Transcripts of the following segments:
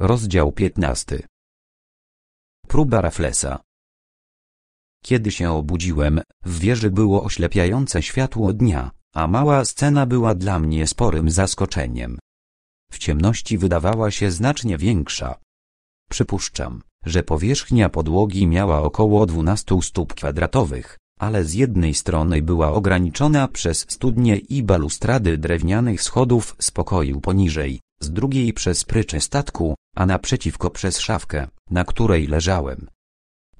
Rozdział 15. Próba Raflesa. Kiedy się obudziłem, w wieży było oślepiające światło dnia, a mała scena była dla mnie sporym zaskoczeniem. W ciemności wydawała się znacznie większa. Przypuszczam, że powierzchnia podłogi miała około 12 stóp kwadratowych, ale z jednej strony była ograniczona przez studnie i balustrady drewnianych schodów z pokoju poniżej, z drugiej przez prycze statku, a naprzeciwko przez szafkę, na której leżałem.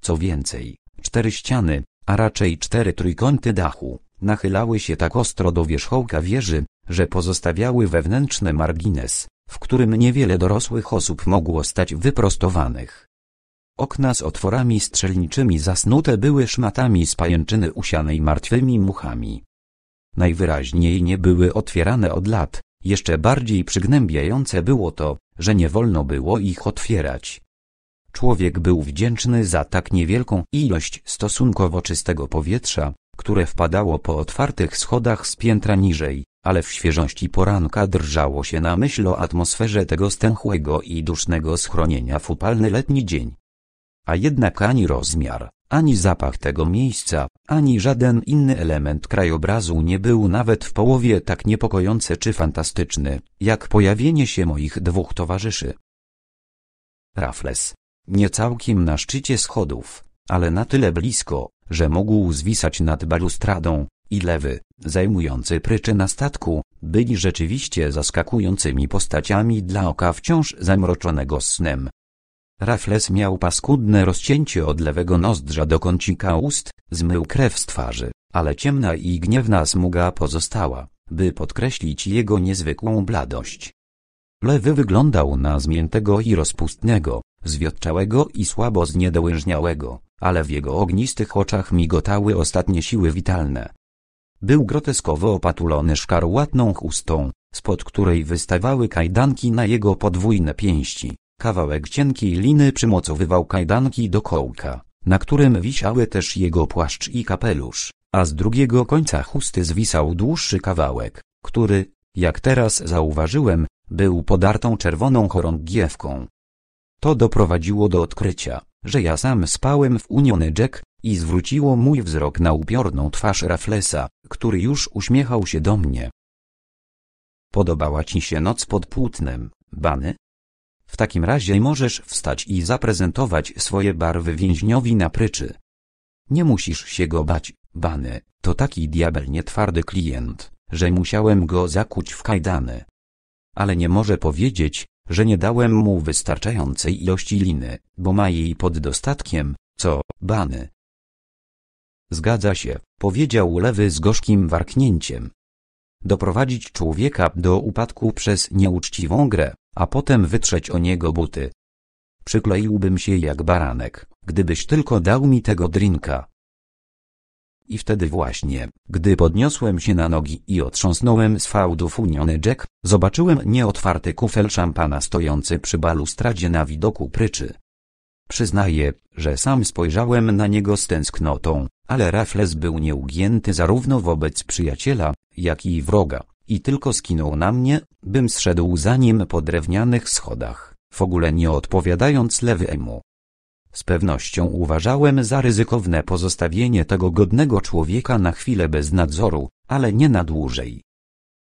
Co więcej, cztery ściany, a raczej cztery trójkąty dachu, nachylały się tak ostro do wierzchołka wieży, że pozostawiały wewnętrzny margines, w którym niewiele dorosłych osób mogło stać wyprostowanych. Okna z otworami strzelniczymi zasnute były szmatami z pajęczyny usianej martwymi muchami. Najwyraźniej nie były otwierane od lat, jeszcze bardziej przygnębiające było to, że nie wolno było ich otwierać. Człowiek był wdzięczny za tak niewielką ilość stosunkowo czystego powietrza, które wpadało po otwartych schodach z piętra niżej, ale w świeżości poranka drżało się na myśl o atmosferze tego stęchłego i dusznego schronienia w upalny letni dzień. A jednak ani rozmiar, ani zapach tego miejsca, ani żaden inny element krajobrazu nie był nawet w połowie tak niepokojący czy fantastyczny, jak pojawienie się moich dwóch towarzyszy. Raffles. Nie całkiem na szczycie schodów, ale na tyle blisko, że mógł zwisać nad balustradą, i lewy, zajmujący pryczy na statku, byli rzeczywiście zaskakującymi postaciami dla oka wciąż zamroczonego snem. Raffles miał paskudne rozcięcie od lewego nozdrza do kącika ust, zmył krew z twarzy, ale ciemna i gniewna smuga pozostała, by podkreślić jego niezwykłą bladość. Lewy wyglądał na zmiętego i rozpustnego, zwiotczałego i słabo zniedołężniałego, ale w jego ognistych oczach migotały ostatnie siły witalne. Był groteskowo opatulony szkarłatną chustą, spod której wystawały kajdanki na jego podwójne pięści. Kawałek cienkiej liny przymocowywał kajdanki do kołka, na którym wisiały też jego płaszcz i kapelusz, a z drugiego końca chusty zwisał dłuższy kawałek, który, jak teraz zauważyłem, był podartą czerwoną chorągiewką. To doprowadziło do odkrycia, że ja sam spałem w Uniony Jack, i zwróciło mój wzrok na upiorną twarz Raflesa, który już uśmiechał się do mnie. Podobała ci się noc pod płótnem, Bany? W takim razie możesz wstać i zaprezentować swoje barwy więźniowi na pryczy. Nie musisz się go bać, bany, to taki diabelnie twardy klient, że musiałem go zakuć w kajdany. Ale nie może powiedzieć, że nie dałem mu wystarczającej ilości liny, bo ma jej pod dostatkiem, co, bany. Zgadza się, powiedział lewy z gorzkim warknięciem. Doprowadzić człowieka do upadku przez nieuczciwą grę, a potem wytrzeć o niego buty. Przykleiłbym się jak baranek, gdybyś tylko dał mi tego drinka. I wtedy właśnie, gdy podniosłem się na nogi i otrząsnąłem z fałdów uniony Jack, zobaczyłem nieotwarty kufel szampana stojący przy balustradzie na widoku pryczy. Przyznaję, że sam spojrzałem na niego z tęsknotą, ale Raffles był nieugięty zarówno wobec przyjaciela, jak i wroga i tylko skinął na mnie, bym zszedł za nim po drewnianych schodach, w ogóle nie odpowiadając Lewemu. Z pewnością uważałem za ryzykowne pozostawienie tego godnego człowieka na chwilę bez nadzoru, ale nie na dłużej.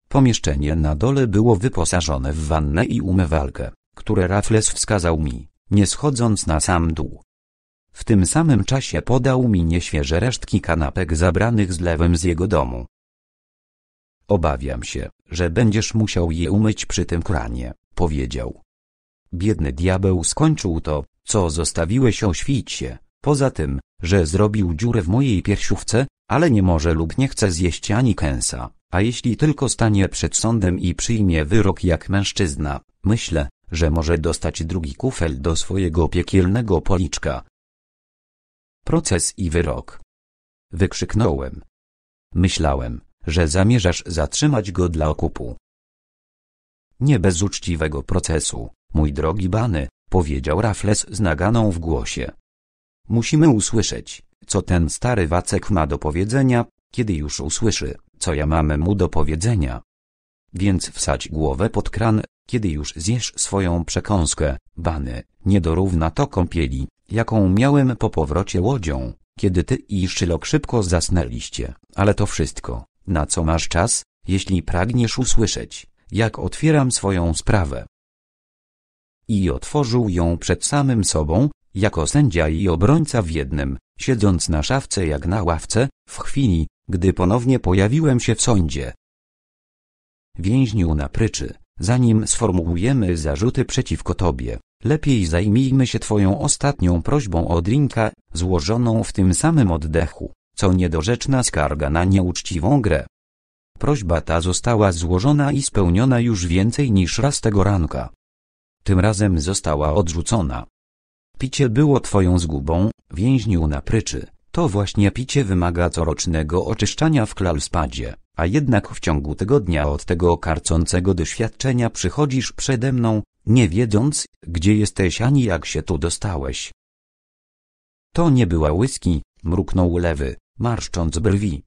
Pomieszczenie na dole było wyposażone w wannę i umywalkę, które Raffles wskazał mi, nie schodząc na sam dół. W tym samym czasie podał mi nieświeże resztki kanapek zabranych z Lewem z jego domu, Obawiam się, że będziesz musiał je umyć przy tym kranie, powiedział. Biedny diabeł skończył to, co zostawiłeś o świcie, poza tym, że zrobił dziurę w mojej piersiówce, ale nie może lub nie chce zjeść ani kęsa, a jeśli tylko stanie przed sądem i przyjmie wyrok jak mężczyzna, myślę, że może dostać drugi kufel do swojego piekielnego policzka. Proces i wyrok. Wykrzyknąłem. Myślałem, że zamierzasz zatrzymać go dla okupu. Nie bez uczciwego procesu, mój drogi Bany, powiedział Rafles z naganą w głosie. Musimy usłyszeć, co ten stary wacek ma do powiedzenia, kiedy już usłyszy, co ja mamy mu do powiedzenia. Więc wsadź głowę pod kran, kiedy już zjesz swoją przekąskę, Bany, Nie dorówna to kąpieli, jaką miałem po powrocie łodzią, kiedy ty i Szylok szybko zasnęliście, ale to wszystko. Na co masz czas, jeśli pragniesz usłyszeć, jak otwieram swoją sprawę? I otworzył ją przed samym sobą, jako sędzia i obrońca w jednym, siedząc na szafce jak na ławce, w chwili, gdy ponownie pojawiłem się w sądzie. Więźniu na pryczy, zanim sformułujemy zarzuty przeciwko tobie, lepiej zajmijmy się twoją ostatnią prośbą o drinka, złożoną w tym samym oddechu co niedorzeczna skarga na nieuczciwą grę. Prośba ta została złożona i spełniona już więcej niż raz tego ranka. Tym razem została odrzucona. Picie było twoją zgubą, więźniu na pryczy. To właśnie picie wymaga corocznego oczyszczania w klalspadzie, a jednak w ciągu tygodnia od tego karcącego doświadczenia przychodzisz przede mną, nie wiedząc, gdzie jesteś ani jak się tu dostałeś. To nie była łyski, mruknął lewy marszcząc brwi.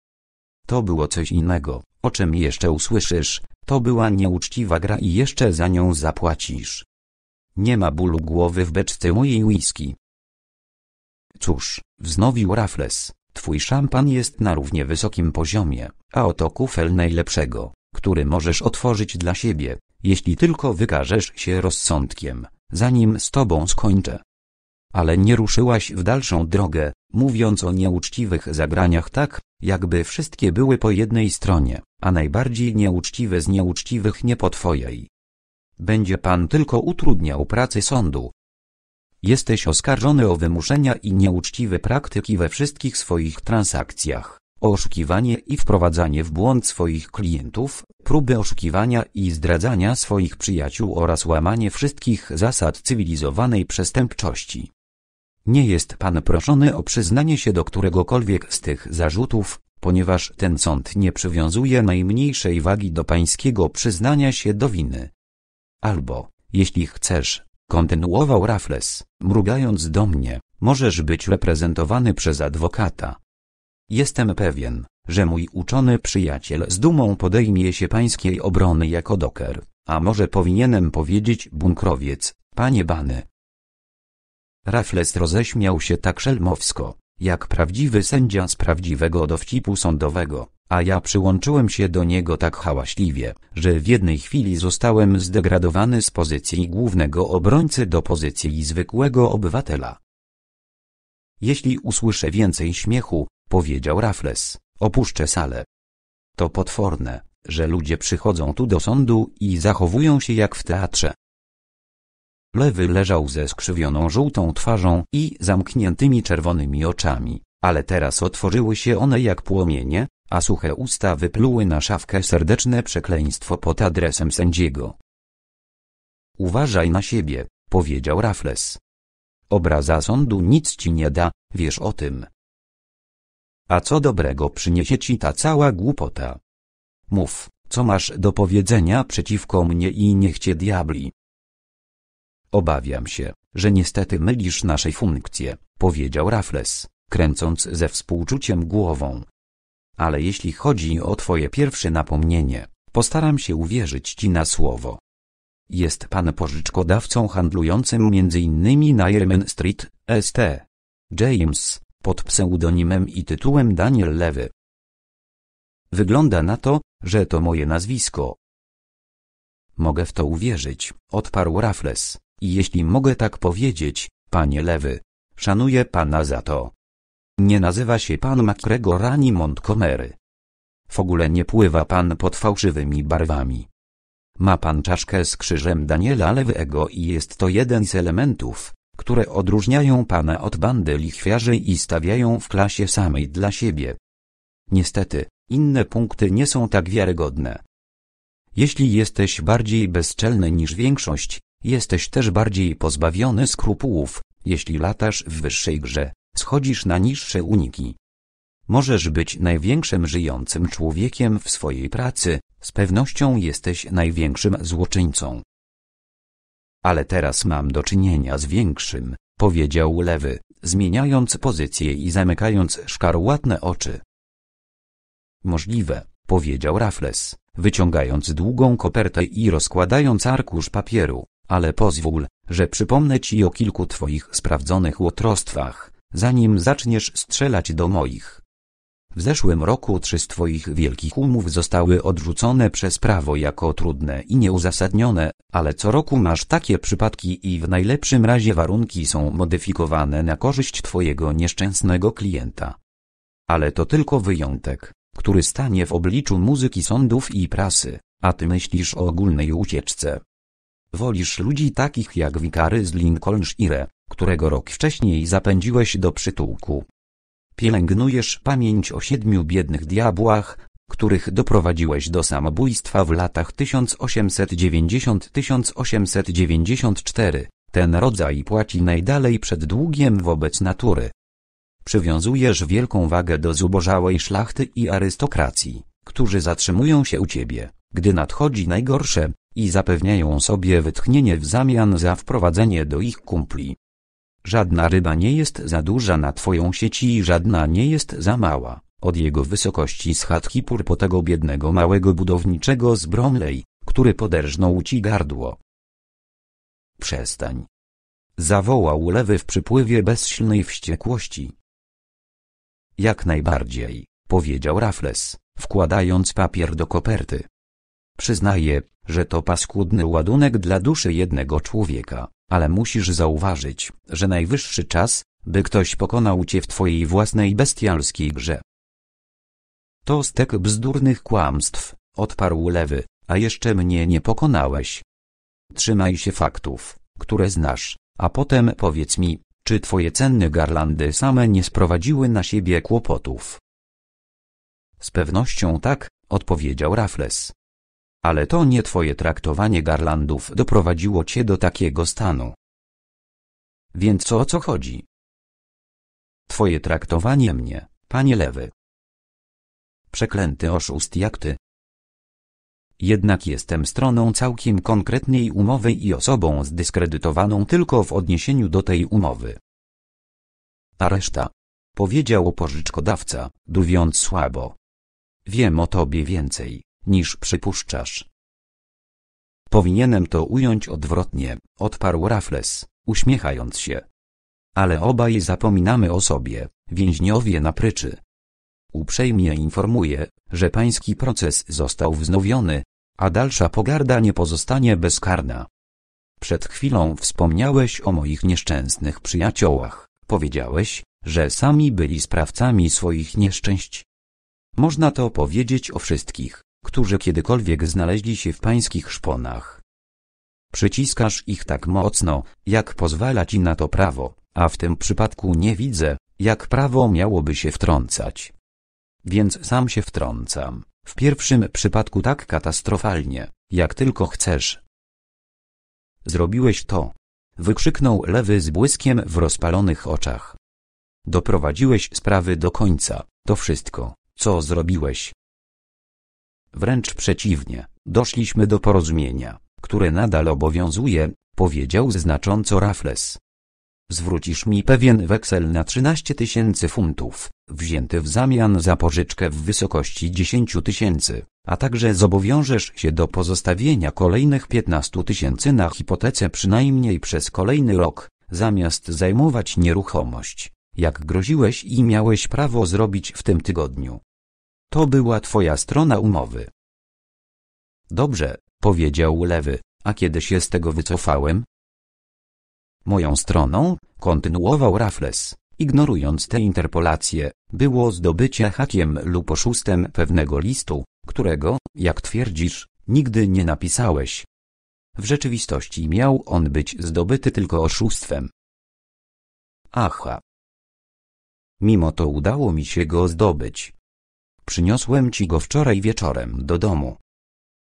To było coś innego, o czym jeszcze usłyszysz, to była nieuczciwa gra i jeszcze za nią zapłacisz. Nie ma bólu głowy w beczce mojej whisky. Cóż, wznowił Raffles, twój szampan jest na równie wysokim poziomie, a oto kufel najlepszego, który możesz otworzyć dla siebie, jeśli tylko wykażesz się rozsądkiem, zanim z tobą skończę ale nie ruszyłaś w dalszą drogę, mówiąc o nieuczciwych zagraniach tak, jakby wszystkie były po jednej stronie, a najbardziej nieuczciwe z nieuczciwych nie po twojej. Będzie pan tylko utrudniał pracę sądu. Jesteś oskarżony o wymuszenia i nieuczciwe praktyki we wszystkich swoich transakcjach, o oszukiwanie i wprowadzanie w błąd swoich klientów, próby oszukiwania i zdradzania swoich przyjaciół oraz łamanie wszystkich zasad cywilizowanej przestępczości. Nie jest pan proszony o przyznanie się do któregokolwiek z tych zarzutów, ponieważ ten sąd nie przywiązuje najmniejszej wagi do pańskiego przyznania się do winy. Albo, jeśli chcesz, kontynuował Raffles, mrugając do mnie, możesz być reprezentowany przez adwokata. Jestem pewien, że mój uczony przyjaciel z dumą podejmie się pańskiej obrony jako doker, a może powinienem powiedzieć bunkrowiec, panie Bany, Rafles roześmiał się tak szelmowsko, jak prawdziwy sędzia z prawdziwego dowcipu sądowego, a ja przyłączyłem się do niego tak hałaśliwie, że w jednej chwili zostałem zdegradowany z pozycji głównego obrońcy do pozycji zwykłego obywatela. Jeśli usłyszę więcej śmiechu, powiedział Rafles, opuszczę salę. To potworne, że ludzie przychodzą tu do sądu i zachowują się jak w teatrze. Lewy leżał ze skrzywioną żółtą twarzą i zamkniętymi czerwonymi oczami, ale teraz otworzyły się one jak płomienie, a suche usta wypluły na szafkę serdeczne przekleństwo pod adresem sędziego. Uważaj na siebie, powiedział Rafles. Obraza sądu nic ci nie da, wiesz o tym. A co dobrego przyniesie ci ta cała głupota? Mów, co masz do powiedzenia przeciwko mnie i niech cię diabli, Obawiam się, że niestety mylisz naszej funkcję, powiedział Raffles, kręcąc ze współczuciem głową. Ale jeśli chodzi o twoje pierwsze napomnienie, postaram się uwierzyć ci na słowo. Jest pan pożyczkodawcą handlującym m.in. na Jermen Street, St. James, pod pseudonimem i tytułem Daniel Lewy. Wygląda na to, że to moje nazwisko. Mogę w to uwierzyć, odparł Raffles. I jeśli mogę tak powiedzieć, panie Lewy, szanuję pana za to. Nie nazywa się pan Macrego Rani Montgomery. W ogóle nie pływa pan pod fałszywymi barwami. Ma pan czaszkę z krzyżem Daniela Lewego i jest to jeden z elementów, które odróżniają pana od bandy lichwiarzy i stawiają w klasie samej dla siebie. Niestety, inne punkty nie są tak wiarygodne. Jeśli jesteś bardziej bezczelny niż większość, Jesteś też bardziej pozbawiony skrupułów, jeśli latasz w wyższej grze, schodzisz na niższe uniki. Możesz być największym żyjącym człowiekiem w swojej pracy, z pewnością jesteś największym złoczyńcą. Ale teraz mam do czynienia z większym, powiedział lewy, zmieniając pozycję i zamykając szkarłatne oczy. Możliwe, powiedział Raffles, wyciągając długą kopertę i rozkładając arkusz papieru ale pozwól, że przypomnę ci o kilku twoich sprawdzonych łotrostwach, zanim zaczniesz strzelać do moich. W zeszłym roku trzy z twoich wielkich umów zostały odrzucone przez prawo jako trudne i nieuzasadnione, ale co roku masz takie przypadki i w najlepszym razie warunki są modyfikowane na korzyść twojego nieszczęsnego klienta. Ale to tylko wyjątek, który stanie w obliczu muzyki sądów i prasy, a ty myślisz o ogólnej ucieczce. Wolisz ludzi takich jak wikary z Lincolnshire, którego rok wcześniej zapędziłeś do przytułku. Pielęgnujesz pamięć o siedmiu biednych diabłach, których doprowadziłeś do samobójstwa w latach 1890-1894. Ten rodzaj płaci najdalej przed długiem wobec natury. Przywiązujesz wielką wagę do zubożałej szlachty i arystokracji, którzy zatrzymują się u ciebie, gdy nadchodzi najgorsze, i zapewniają sobie wytchnienie w zamian za wprowadzenie do ich kumpli. Żadna ryba nie jest za duża na twoją sieci i żadna nie jest za mała. Od jego wysokości z po purpotego biednego małego budowniczego z Bromley, który poderżnął ci gardło. Przestań. Zawołał lewy w przypływie bezsilnej wściekłości. Jak najbardziej, powiedział Raffles, wkładając papier do koperty. Przyznaję, że to paskudny ładunek dla duszy jednego człowieka, ale musisz zauważyć, że najwyższy czas, by ktoś pokonał cię w twojej własnej bestialskiej grze. To stek bzdurnych kłamstw, odparł lewy, a jeszcze mnie nie pokonałeś. Trzymaj się faktów, które znasz, a potem powiedz mi, czy twoje cenne garlandy same nie sprowadziły na siebie kłopotów? Z pewnością tak, odpowiedział Raffles, ale to nie twoje traktowanie garlandów doprowadziło cię do takiego stanu. Więc o co chodzi? Twoje traktowanie mnie, panie lewy. Przeklęty oszust jak ty. Jednak jestem stroną całkiem konkretnej umowy i osobą zdyskredytowaną tylko w odniesieniu do tej umowy. A reszta? Powiedział pożyczkodawca, duwiąc słabo. Wiem o tobie więcej niż przypuszczasz. Powinienem to ująć odwrotnie, odparł Raffles, uśmiechając się. Ale obaj zapominamy o sobie, więźniowie na pryczy. Uprzejmie informuję, że pański proces został wznowiony, a dalsza pogarda nie pozostanie bezkarna. Przed chwilą wspomniałeś o moich nieszczęsnych przyjaciołach, powiedziałeś, że sami byli sprawcami swoich nieszczęść. Można to powiedzieć o wszystkich, którzy kiedykolwiek znaleźli się w pańskich szponach. Przyciskasz ich tak mocno, jak pozwala ci na to prawo, a w tym przypadku nie widzę, jak prawo miałoby się wtrącać. Więc sam się wtrącam, w pierwszym przypadku tak katastrofalnie, jak tylko chcesz. Zrobiłeś to. Wykrzyknął lewy z błyskiem w rozpalonych oczach. Doprowadziłeś sprawy do końca, to wszystko, co zrobiłeś, Wręcz przeciwnie, doszliśmy do porozumienia, które nadal obowiązuje, powiedział znacząco Raffles. Zwrócisz mi pewien weksel na 13 tysięcy funtów, wzięty w zamian za pożyczkę w wysokości 10 tysięcy, a także zobowiążesz się do pozostawienia kolejnych 15 tysięcy na hipotece przynajmniej przez kolejny rok, zamiast zajmować nieruchomość, jak groziłeś i miałeś prawo zrobić w tym tygodniu. To była twoja strona umowy. Dobrze, powiedział lewy, a kiedy się z tego wycofałem? Moją stroną, kontynuował Raffles, ignorując te interpolacje, było zdobycie hakiem lub oszustem pewnego listu, którego, jak twierdzisz, nigdy nie napisałeś. W rzeczywistości miał on być zdobyty tylko oszustwem. Aha. Mimo to udało mi się go zdobyć. Przyniosłem ci go wczoraj wieczorem do domu.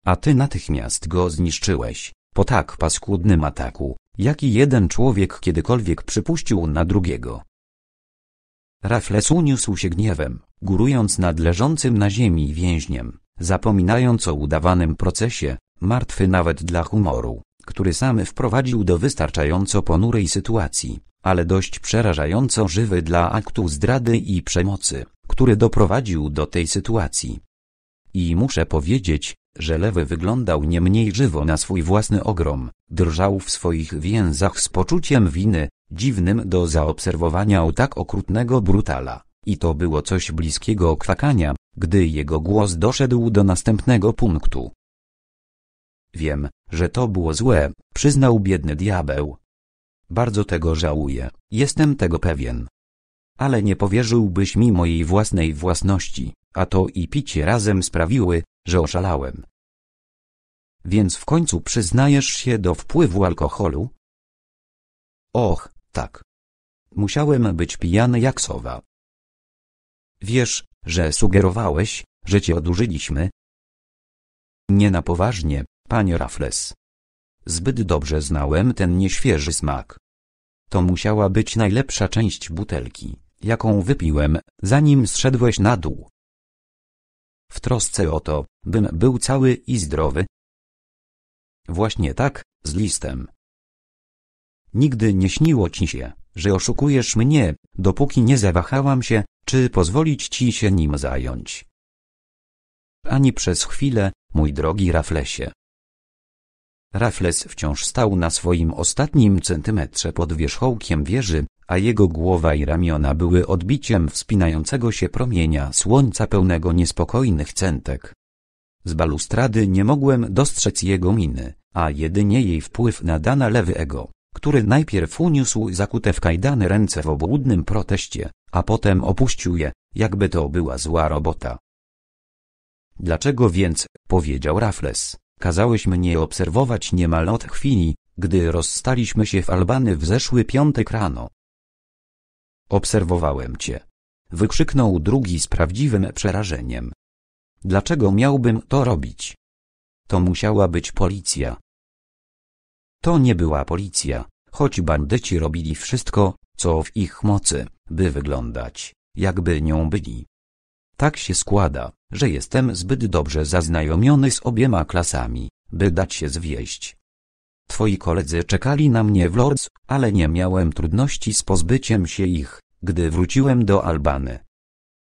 A ty natychmiast go zniszczyłeś, po tak paskudnym ataku, jaki jeden człowiek kiedykolwiek przypuścił na drugiego. Rafles uniósł się gniewem, górując nad leżącym na ziemi więźniem, zapominając o udawanym procesie, martwy nawet dla humoru, który sam wprowadził do wystarczająco ponurej sytuacji, ale dość przerażająco żywy dla aktu zdrady i przemocy który doprowadził do tej sytuacji. I muszę powiedzieć, że lewy wyglądał nie mniej żywo na swój własny ogrom, drżał w swoich więzach z poczuciem winy, dziwnym do zaobserwowania u tak okrutnego brutala, i to było coś bliskiego kwakania, gdy jego głos doszedł do następnego punktu. Wiem, że to było złe, przyznał biedny diabeł. Bardzo tego żałuję, jestem tego pewien, ale nie powierzyłbyś mi mojej własnej własności, a to i picie razem sprawiły, że oszalałem. Więc w końcu przyznajesz się do wpływu alkoholu? Och, tak. Musiałem być pijany jak sowa. Wiesz, że sugerowałeś, że cię odurzyliśmy? Nie na poważnie, panie Raffles. Zbyt dobrze znałem ten nieświeży smak. To musiała być najlepsza część butelki, jaką wypiłem, zanim zszedłeś na dół. W trosce o to, bym był cały i zdrowy. Właśnie tak, z listem. Nigdy nie śniło ci się, że oszukujesz mnie, dopóki nie zawahałam się, czy pozwolić ci się nim zająć. Ani przez chwilę, mój drogi Raflesie. Rafles wciąż stał na swoim ostatnim centymetrze pod wierzchołkiem wieży, a jego głowa i ramiona były odbiciem wspinającego się promienia słońca pełnego niespokojnych centek. Z balustrady nie mogłem dostrzec jego miny, a jedynie jej wpływ na Dana ego, który najpierw uniósł zakute w kajdany ręce w obłudnym proteście, a potem opuścił je, jakby to była zła robota. Dlaczego więc, powiedział Rafles? Kazałeś mnie obserwować niemal od chwili, gdy rozstaliśmy się w Albany w zeszły piątek rano. Obserwowałem cię. Wykrzyknął drugi z prawdziwym przerażeniem. Dlaczego miałbym to robić? To musiała być policja. To nie była policja, choć bandyci robili wszystko, co w ich mocy, by wyglądać, jakby nią byli. Tak się składa, że jestem zbyt dobrze zaznajomiony z obiema klasami, by dać się zwieść. Twoi koledzy czekali na mnie w Lords, ale nie miałem trudności z pozbyciem się ich, gdy wróciłem do Albany.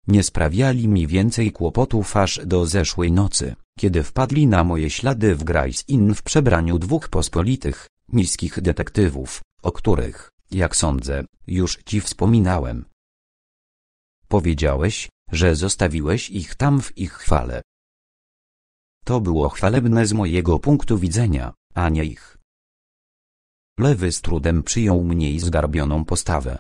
Nie sprawiali mi więcej kłopotów aż do zeszłej nocy, kiedy wpadli na moje ślady w Grace Inn w przebraniu dwóch pospolitych, niskich detektywów, o których, jak sądzę, już ci wspominałem. Powiedziałeś, że zostawiłeś ich tam w ich chwale. To było chwalebne z mojego punktu widzenia, a nie ich. Lewy z trudem przyjął mniej zgarbioną postawę.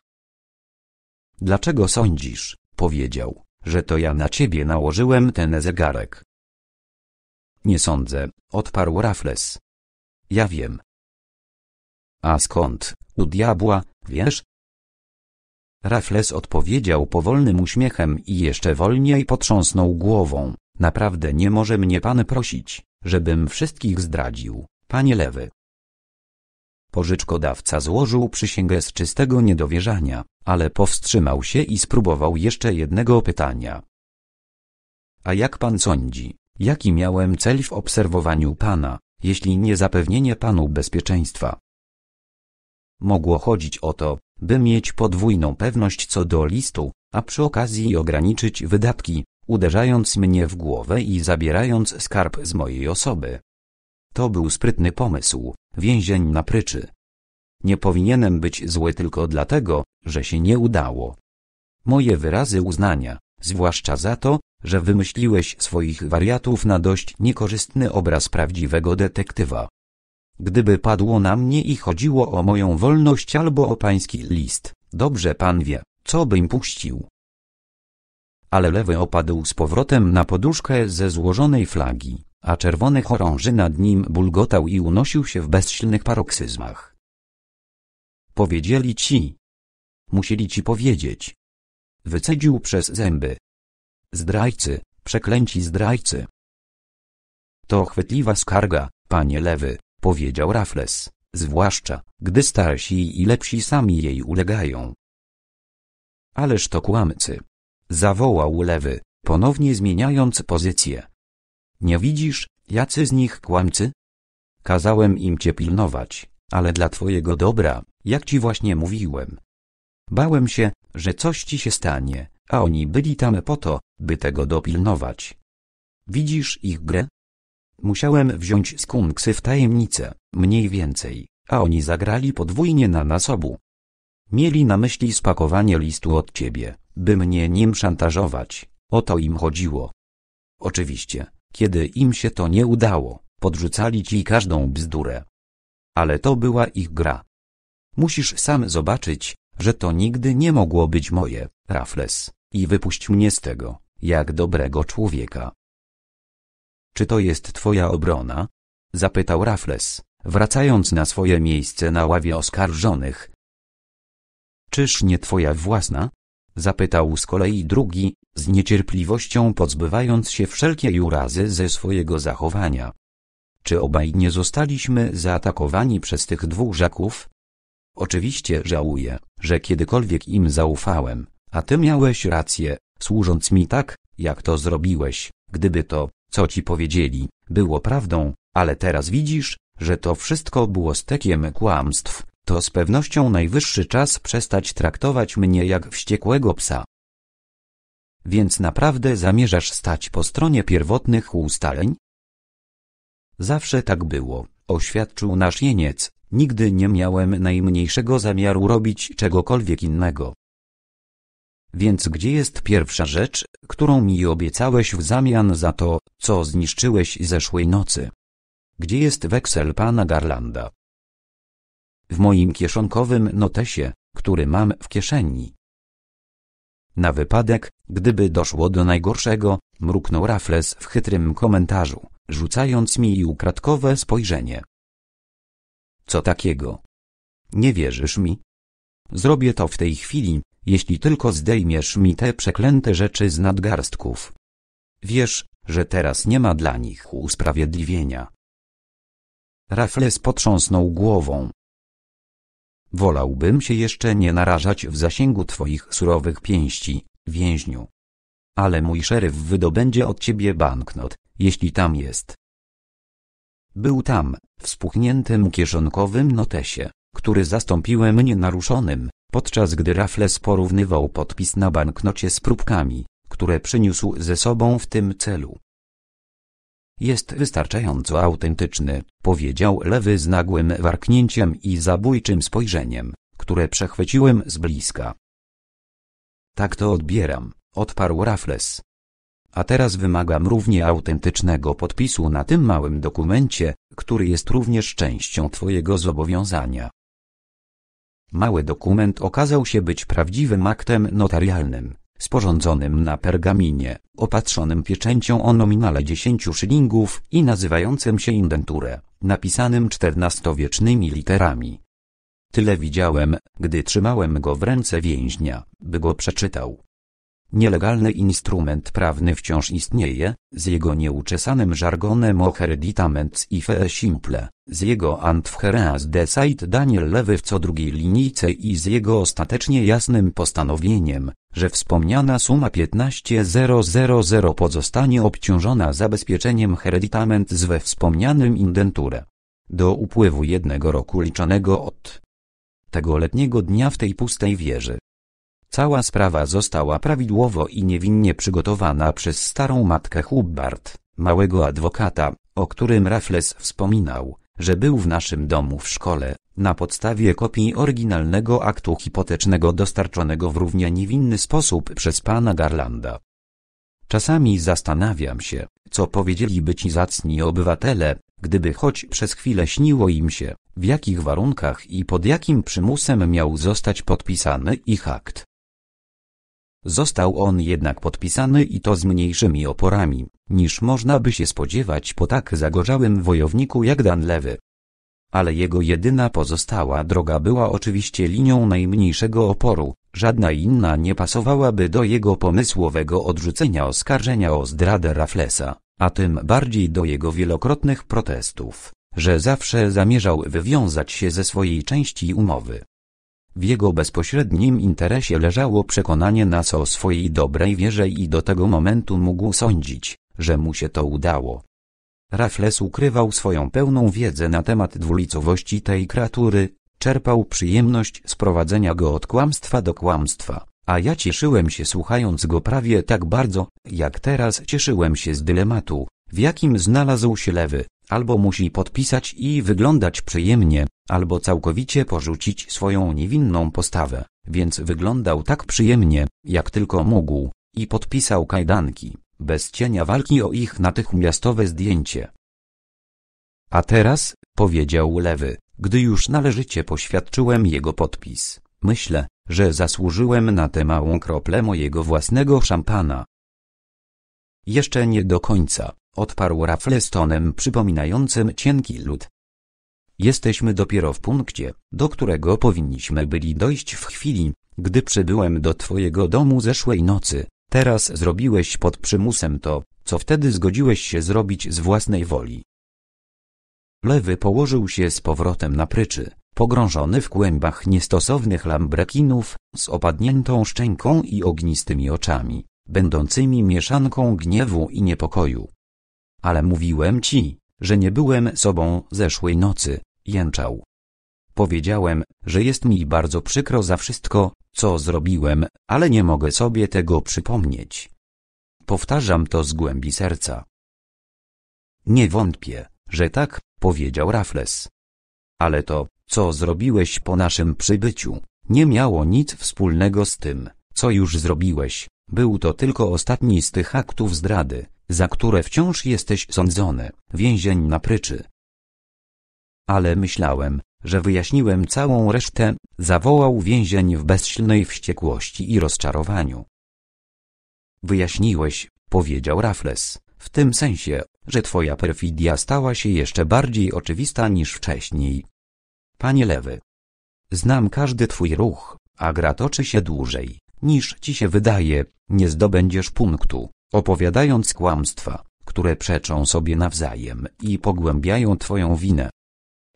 Dlaczego sądzisz, powiedział, że to ja na ciebie nałożyłem ten zegarek? Nie sądzę, odparł Rafles. Ja wiem. A skąd, u diabła, wiesz? Raffles odpowiedział powolnym uśmiechem i jeszcze wolniej potrząsnął głową. Naprawdę nie może mnie pan prosić, żebym wszystkich zdradził, panie lewy. Pożyczkodawca złożył przysięgę z czystego niedowierzania, ale powstrzymał się i spróbował jeszcze jednego pytania. A jak pan sądzi, jaki miałem cel w obserwowaniu pana, jeśli nie zapewnienie panu bezpieczeństwa? Mogło chodzić o to, by mieć podwójną pewność co do listu, a przy okazji ograniczyć wydatki, uderzając mnie w głowę i zabierając skarb z mojej osoby. To był sprytny pomysł, więzień na pryczy. Nie powinienem być zły tylko dlatego, że się nie udało. Moje wyrazy uznania, zwłaszcza za to, że wymyśliłeś swoich wariatów na dość niekorzystny obraz prawdziwego detektywa, Gdyby padło na mnie i chodziło o moją wolność albo o pański list, dobrze pan wie, co bym puścił. Ale lewy opadł z powrotem na poduszkę ze złożonej flagi, a czerwony chorąży nad nim bulgotał i unosił się w bezsilnych paroksyzmach. Powiedzieli ci. Musieli ci powiedzieć. Wycedził przez zęby. Zdrajcy, przeklęci zdrajcy. To chwytliwa skarga, panie lewy powiedział Rafles, zwłaszcza, gdy starsi i lepsi sami jej ulegają. Ależ to kłamcy! Zawołał lewy, ponownie zmieniając pozycję. Nie widzisz, jacy z nich kłamcy? Kazałem im cię pilnować, ale dla twojego dobra, jak ci właśnie mówiłem. Bałem się, że coś ci się stanie, a oni byli tam po to, by tego dopilnować. Widzisz ich grę? Musiałem wziąć skunksy w tajemnicę, mniej więcej, a oni zagrali podwójnie na nas obu. Mieli na myśli spakowanie listu od ciebie, by mnie nim szantażować, o to im chodziło. Oczywiście, kiedy im się to nie udało, podrzucali ci każdą bzdurę. Ale to była ich gra. Musisz sam zobaczyć, że to nigdy nie mogło być moje, Raffles, i wypuść mnie z tego, jak dobrego człowieka. Czy to jest twoja obrona? Zapytał Raffles, wracając na swoje miejsce na ławie oskarżonych. Czyż nie twoja własna? Zapytał z kolei drugi, z niecierpliwością pozbywając się wszelkiej urazy ze swojego zachowania. Czy obaj nie zostaliśmy zaatakowani przez tych dwóch żaków? Oczywiście żałuję, że kiedykolwiek im zaufałem, a ty miałeś rację, służąc mi tak, jak to zrobiłeś, gdyby to, co ci powiedzieli, było prawdą, ale teraz widzisz, że to wszystko było stekiem kłamstw, to z pewnością najwyższy czas przestać traktować mnie jak wściekłego psa. Więc naprawdę zamierzasz stać po stronie pierwotnych ustaleń? Zawsze tak było, oświadczył nasz jeniec, nigdy nie miałem najmniejszego zamiaru robić czegokolwiek innego. Więc gdzie jest pierwsza rzecz, którą mi obiecałeś w zamian za to, co zniszczyłeś zeszłej nocy? Gdzie jest weksel pana Garlanda? W moim kieszonkowym notesie, który mam w kieszeni. Na wypadek, gdyby doszło do najgorszego, mruknął Raffles w chytrym komentarzu, rzucając mi ukradkowe spojrzenie. Co takiego? Nie wierzysz mi? Zrobię to w tej chwili, jeśli tylko zdejmiesz mi te przeklęte rzeczy z nadgarstków. Wiesz, że teraz nie ma dla nich usprawiedliwienia. Rafles potrząsnął głową. Wolałbym się jeszcze nie narażać w zasięgu twoich surowych pięści, więźniu. Ale mój szeryf wydobędzie od ciebie banknot, jeśli tam jest. Był tam, w spuchniętym kieszonkowym notesie, który zastąpiłem nienaruszonym, podczas gdy Raffles porównywał podpis na banknocie z próbkami, które przyniósł ze sobą w tym celu. Jest wystarczająco autentyczny, powiedział lewy z nagłym warknięciem i zabójczym spojrzeniem, które przechwyciłem z bliska. Tak to odbieram, odparł Raffles. A teraz wymagam równie autentycznego podpisu na tym małym dokumencie, który jest również częścią Twojego zobowiązania. Mały dokument okazał się być prawdziwym aktem notarialnym, sporządzonym na pergaminie, opatrzonym pieczęcią o nominale 10 szylingów i nazywającym się indenturę, napisanym XIV-wiecznymi literami. Tyle widziałem, gdy trzymałem go w ręce więźnia, by go przeczytał. Nielegalny instrument prawny wciąż istnieje, z jego nieuczesanym żargonem o hereditaments i fee simple, z jego antwhereas site Daniel Lewy w co drugiej linijce i z jego ostatecznie jasnym postanowieniem, że wspomniana suma 15000 pozostanie obciążona zabezpieczeniem hereditament z we wspomnianym indenture. Do upływu jednego roku liczonego od tego letniego dnia w tej pustej wieży Cała sprawa została prawidłowo i niewinnie przygotowana przez starą matkę Hubbard, małego adwokata, o którym Raffles wspominał, że był w naszym domu w szkole, na podstawie kopii oryginalnego aktu hipotecznego dostarczonego w równie niewinny sposób przez pana Garlanda. Czasami zastanawiam się, co powiedzieliby ci zacni obywatele, gdyby choć przez chwilę śniło im się, w jakich warunkach i pod jakim przymusem miał zostać podpisany ich akt. Został on jednak podpisany i to z mniejszymi oporami, niż można by się spodziewać po tak zagorzałym wojowniku jak Dan Lewy. Ale jego jedyna pozostała droga była oczywiście linią najmniejszego oporu, żadna inna nie pasowałaby do jego pomysłowego odrzucenia oskarżenia o zdradę Raflesa, a tym bardziej do jego wielokrotnych protestów, że zawsze zamierzał wywiązać się ze swojej części umowy. W jego bezpośrednim interesie leżało przekonanie nas o swojej dobrej wierze i do tego momentu mógł sądzić, że mu się to udało. Raffles ukrywał swoją pełną wiedzę na temat dwulicowości tej kreatury, czerpał przyjemność z prowadzenia go od kłamstwa do kłamstwa, a ja cieszyłem się słuchając go prawie tak bardzo, jak teraz cieszyłem się z dylematu, w jakim znalazł się lewy. Albo musi podpisać i wyglądać przyjemnie, albo całkowicie porzucić swoją niewinną postawę, więc wyglądał tak przyjemnie, jak tylko mógł, i podpisał kajdanki, bez cienia walki o ich natychmiastowe zdjęcie. A teraz, powiedział lewy, gdy już należycie poświadczyłem jego podpis, myślę, że zasłużyłem na tę małą kroplę mojego własnego szampana. Jeszcze nie do końca, Odparł z tonem przypominającym cienki lód. Jesteśmy dopiero w punkcie, do którego powinniśmy byli dojść w chwili, gdy przybyłem do twojego domu zeszłej nocy. Teraz zrobiłeś pod przymusem to, co wtedy zgodziłeś się zrobić z własnej woli. Lewy położył się z powrotem na pryczy, pogrążony w kłębach niestosownych lambrekinów, z opadniętą szczęką i ognistymi oczami, będącymi mieszanką gniewu i niepokoju. Ale mówiłem ci, że nie byłem sobą zeszłej nocy, jęczał. Powiedziałem, że jest mi bardzo przykro za wszystko, co zrobiłem, ale nie mogę sobie tego przypomnieć. Powtarzam to z głębi serca. Nie wątpię, że tak, powiedział Raffles. Ale to, co zrobiłeś po naszym przybyciu, nie miało nic wspólnego z tym, co już zrobiłeś, był to tylko ostatni z tych aktów zdrady, za które wciąż jesteś sądzony, więzień na pryczy. Ale myślałem, że wyjaśniłem całą resztę, zawołał więzień w bezsilnej wściekłości i rozczarowaniu. Wyjaśniłeś, powiedział Raffles, w tym sensie, że twoja perfidia stała się jeszcze bardziej oczywista niż wcześniej. Panie Lewy, znam każdy twój ruch, a gra toczy się dłużej, niż ci się wydaje, nie zdobędziesz punktu opowiadając kłamstwa, które przeczą sobie nawzajem i pogłębiają twoją winę.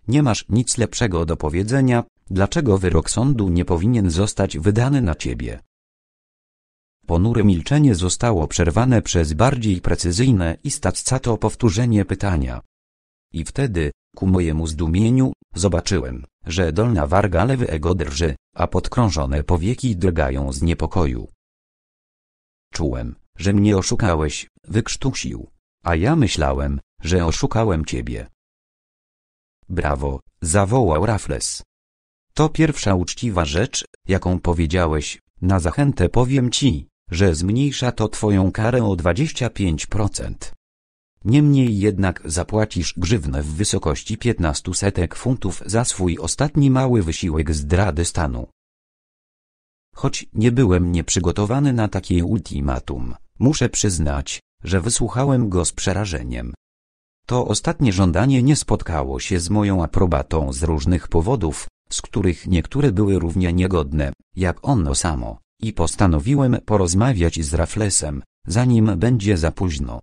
Nie masz nic lepszego do powiedzenia, dlaczego wyrok sądu nie powinien zostać wydany na ciebie. Ponure milczenie zostało przerwane przez bardziej precyzyjne i staccato powtórzenie pytania. I wtedy, ku mojemu zdumieniu, zobaczyłem, że dolna warga lewego drży, a podkrążone powieki drgają z niepokoju. Czułem, że mnie oszukałeś, wykrztusił. A ja myślałem, że oszukałem ciebie. Brawo, zawołał Rafles. To pierwsza uczciwa rzecz, jaką powiedziałeś, na zachętę powiem ci, że zmniejsza to twoją karę o 25%. Niemniej jednak zapłacisz grzywnę w wysokości 15 setek funtów za swój ostatni mały wysiłek zdrady stanu. Choć nie byłem nieprzygotowany na takie ultimatum, Muszę przyznać, że wysłuchałem go z przerażeniem. To ostatnie żądanie nie spotkało się z moją aprobatą z różnych powodów, z których niektóre były równie niegodne, jak ono samo, i postanowiłem porozmawiać z Raflesem, zanim będzie za późno.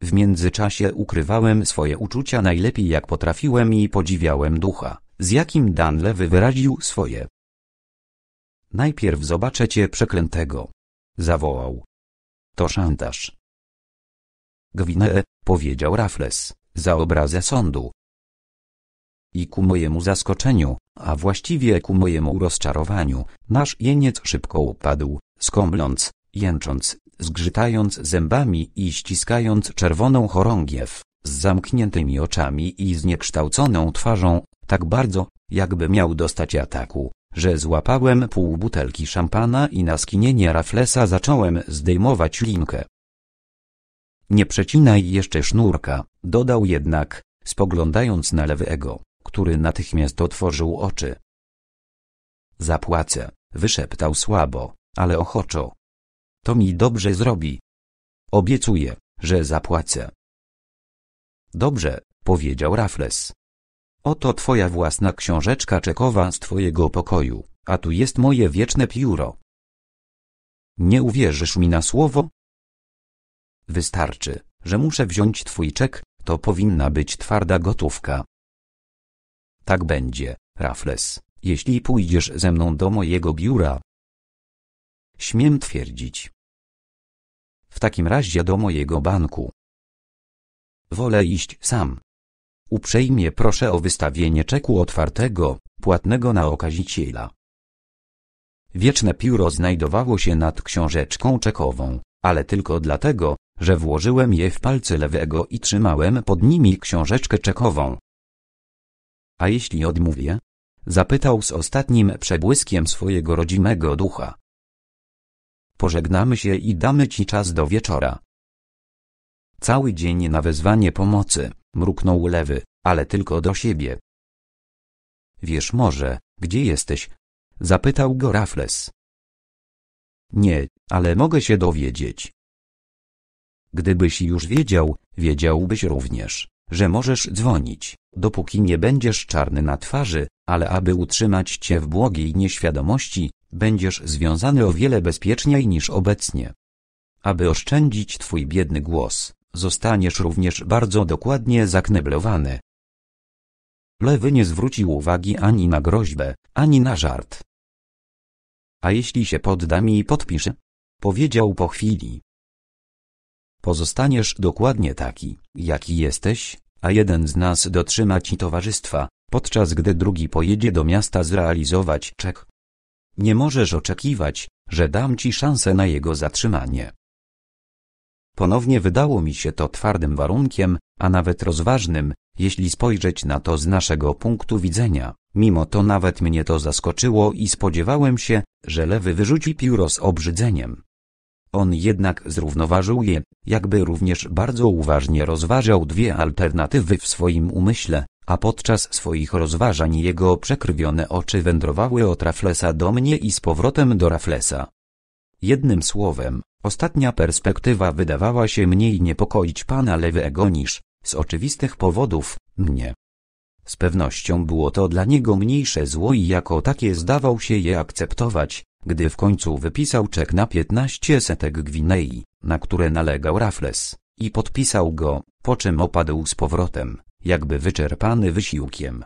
W międzyczasie ukrywałem swoje uczucia najlepiej jak potrafiłem i podziwiałem ducha, z jakim Danle wyraził swoje. Najpierw zobaczę cię przeklętego. Zawołał, to szantaż. gwine, powiedział Raffles, za obrazę sądu. I ku mojemu zaskoczeniu, a właściwie ku mojemu rozczarowaniu, nasz jeniec szybko upadł, skomląc, jęcząc, zgrzytając zębami i ściskając czerwoną chorągiew, z zamkniętymi oczami i zniekształconą twarzą, tak bardzo, jakby miał dostać ataku że złapałem pół butelki szampana i na skinienie raflesa zacząłem zdejmować linkę. Nie przecinaj jeszcze sznurka, dodał jednak, spoglądając na lewego, który natychmiast otworzył oczy. Zapłacę, wyszeptał słabo, ale ochoczo. To mi dobrze zrobi. Obiecuję, że zapłacę. Dobrze, powiedział Rafles. Oto twoja własna książeczka czekowa z twojego pokoju, a tu jest moje wieczne pióro. Nie uwierzysz mi na słowo? Wystarczy, że muszę wziąć twój czek, to powinna być twarda gotówka. Tak będzie, Raffles, jeśli pójdziesz ze mną do mojego biura. Śmiem twierdzić. W takim razie do mojego banku. Wolę iść sam. Uprzejmie proszę o wystawienie czeku otwartego, płatnego na okaziciela. Wieczne pióro znajdowało się nad książeczką czekową, ale tylko dlatego, że włożyłem je w palce lewego i trzymałem pod nimi książeczkę czekową. A jeśli odmówię? Zapytał z ostatnim przebłyskiem swojego rodzimego ducha. Pożegnamy się i damy ci czas do wieczora. Cały dzień na wezwanie pomocy mruknął lewy, ale tylko do siebie. Wiesz może, gdzie jesteś? zapytał go Raffles. Nie, ale mogę się dowiedzieć. Gdybyś już wiedział, wiedziałbyś również, że możesz dzwonić, dopóki nie będziesz czarny na twarzy, ale aby utrzymać cię w błogiej nieświadomości, będziesz związany o wiele bezpieczniej niż obecnie. Aby oszczędzić twój biedny głos, Zostaniesz również bardzo dokładnie zakneblowany. Lewy nie zwrócił uwagi ani na groźbę, ani na żart. A jeśli się poddam i podpiszę? Powiedział po chwili. Pozostaniesz dokładnie taki, jaki jesteś, a jeden z nas dotrzyma ci towarzystwa, podczas gdy drugi pojedzie do miasta zrealizować czek. Nie możesz oczekiwać, że dam ci szansę na jego zatrzymanie. Ponownie wydało mi się to twardym warunkiem, a nawet rozważnym, jeśli spojrzeć na to z naszego punktu widzenia. Mimo to nawet mnie to zaskoczyło i spodziewałem się, że lewy wyrzuci pióro z obrzydzeniem. On jednak zrównoważył je, jakby również bardzo uważnie rozważał dwie alternatywy w swoim umyśle, a podczas swoich rozważań jego przekrwione oczy wędrowały od Raflesa do mnie i z powrotem do Raflesa. Jednym słowem, Ostatnia perspektywa wydawała się mniej niepokoić pana Lewego niż, z oczywistych powodów, mnie. Z pewnością było to dla niego mniejsze zło i jako takie zdawał się je akceptować, gdy w końcu wypisał czek na 15 setek Gwinei, na które nalegał Raffles, i podpisał go, po czym opadł z powrotem, jakby wyczerpany wysiłkiem.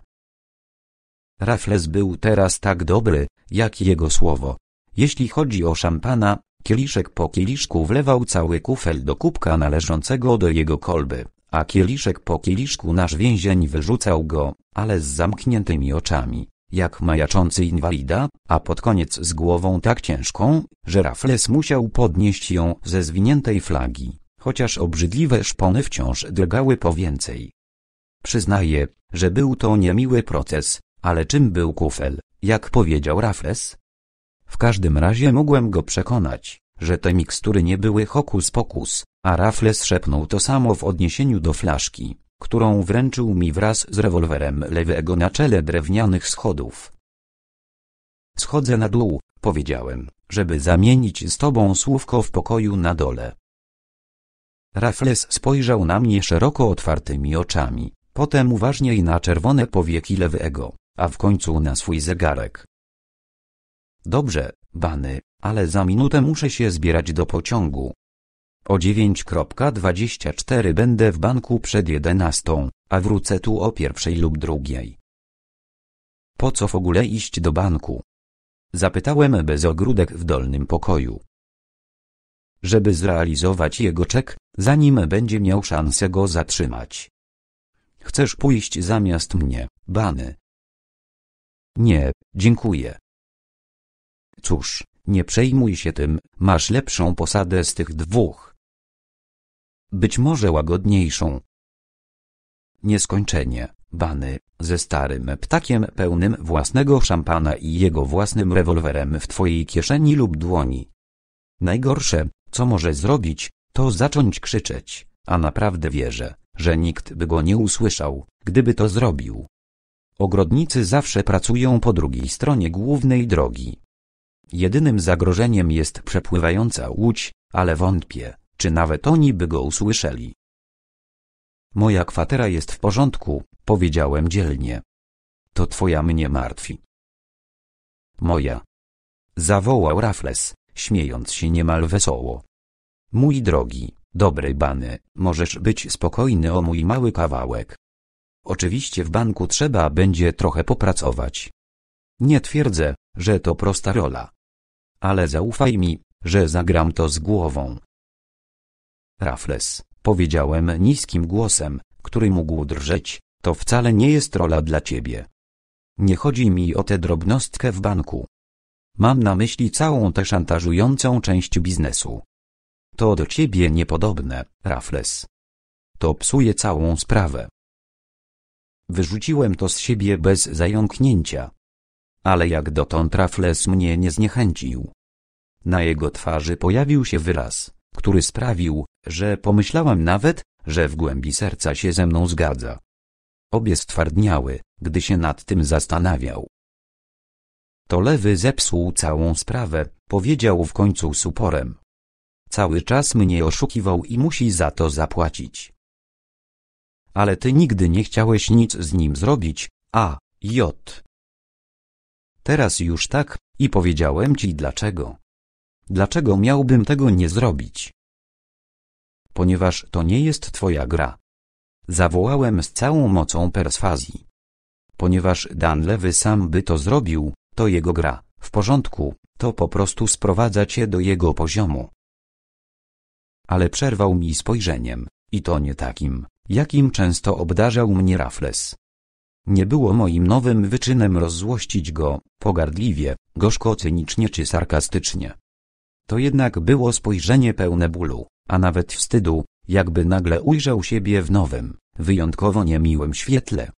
Raffles był teraz tak dobry, jak jego słowo. Jeśli chodzi o szampana, Kieliszek po kieliszku wlewał cały kufel do kubka należącego do jego kolby, a kieliszek po kieliszku nasz więzień wyrzucał go, ale z zamkniętymi oczami, jak majaczący inwalida, a pod koniec z głową tak ciężką, że Rafles musiał podnieść ją ze zwiniętej flagi, chociaż obrzydliwe szpony wciąż drgały po więcej. Przyznaję, że był to niemiły proces, ale czym był kufel, jak powiedział Rafles? W każdym razie mogłem go przekonać, że te mikstury nie były hokus pokus, a Raffles szepnął to samo w odniesieniu do flaszki, którą wręczył mi wraz z rewolwerem lewego na czele drewnianych schodów. Schodzę na dół, powiedziałem, żeby zamienić z tobą słówko w pokoju na dole. Raffles spojrzał na mnie szeroko otwartymi oczami, potem uważniej na czerwone powieki lewego, a w końcu na swój zegarek. Dobrze, Bany, ale za minutę muszę się zbierać do pociągu. O 9.24 będę w banku przed 11, a wrócę tu o pierwszej lub drugiej. Po co w ogóle iść do banku? Zapytałem bez ogródek w dolnym pokoju. Żeby zrealizować jego czek, zanim będzie miał szansę go zatrzymać. Chcesz pójść zamiast mnie, Bany? Nie, dziękuję. Cóż, nie przejmuj się tym, masz lepszą posadę z tych dwóch. Być może łagodniejszą. Nieskończenie, bany, ze starym ptakiem pełnym własnego szampana i jego własnym rewolwerem w twojej kieszeni lub dłoni. Najgorsze, co może zrobić, to zacząć krzyczeć, a naprawdę wierzę, że nikt by go nie usłyszał, gdyby to zrobił. Ogrodnicy zawsze pracują po drugiej stronie głównej drogi. Jedynym zagrożeniem jest przepływająca łódź, ale wątpię, czy nawet oni by go usłyszeli. Moja kwatera jest w porządku, powiedziałem dzielnie. To twoja mnie martwi. Moja. Zawołał Rafles, śmiejąc się niemal wesoło. Mój drogi, dobry bany, możesz być spokojny o mój mały kawałek. Oczywiście w banku trzeba będzie trochę popracować. Nie twierdzę, że to prosta rola. Ale zaufaj mi, że zagram to z głową. Raffles, powiedziałem niskim głosem, który mógł drżeć, to wcale nie jest rola dla ciebie. Nie chodzi mi o tę drobnostkę w banku. Mam na myśli całą tę szantażującą część biznesu. To do ciebie niepodobne, Raffles. To psuje całą sprawę. Wyrzuciłem to z siebie bez zająknięcia, ale jak dotąd Raffles mnie nie zniechęcił. Na jego twarzy pojawił się wyraz, który sprawił, że pomyślałam nawet, że w głębi serca się ze mną zgadza. Obie stwardniały, gdy się nad tym zastanawiał. To lewy zepsuł całą sprawę, powiedział w końcu z uporem. Cały czas mnie oszukiwał i musi za to zapłacić. Ale ty nigdy nie chciałeś nic z nim zrobić, a, J, Teraz już tak, i powiedziałem ci dlaczego. Dlaczego miałbym tego nie zrobić? Ponieważ to nie jest twoja gra. Zawołałem z całą mocą perswazji. Ponieważ Dan Lewy sam by to zrobił, to jego gra, w porządku, to po prostu sprowadza cię do jego poziomu. Ale przerwał mi spojrzeniem, i to nie takim, jakim często obdarzał mnie Raffles. Nie było moim nowym wyczynem rozzłościć go, pogardliwie, gorzko cynicznie czy sarkastycznie. To jednak było spojrzenie pełne bólu, a nawet wstydu, jakby nagle ujrzał siebie w nowym, wyjątkowo niemiłym świetle.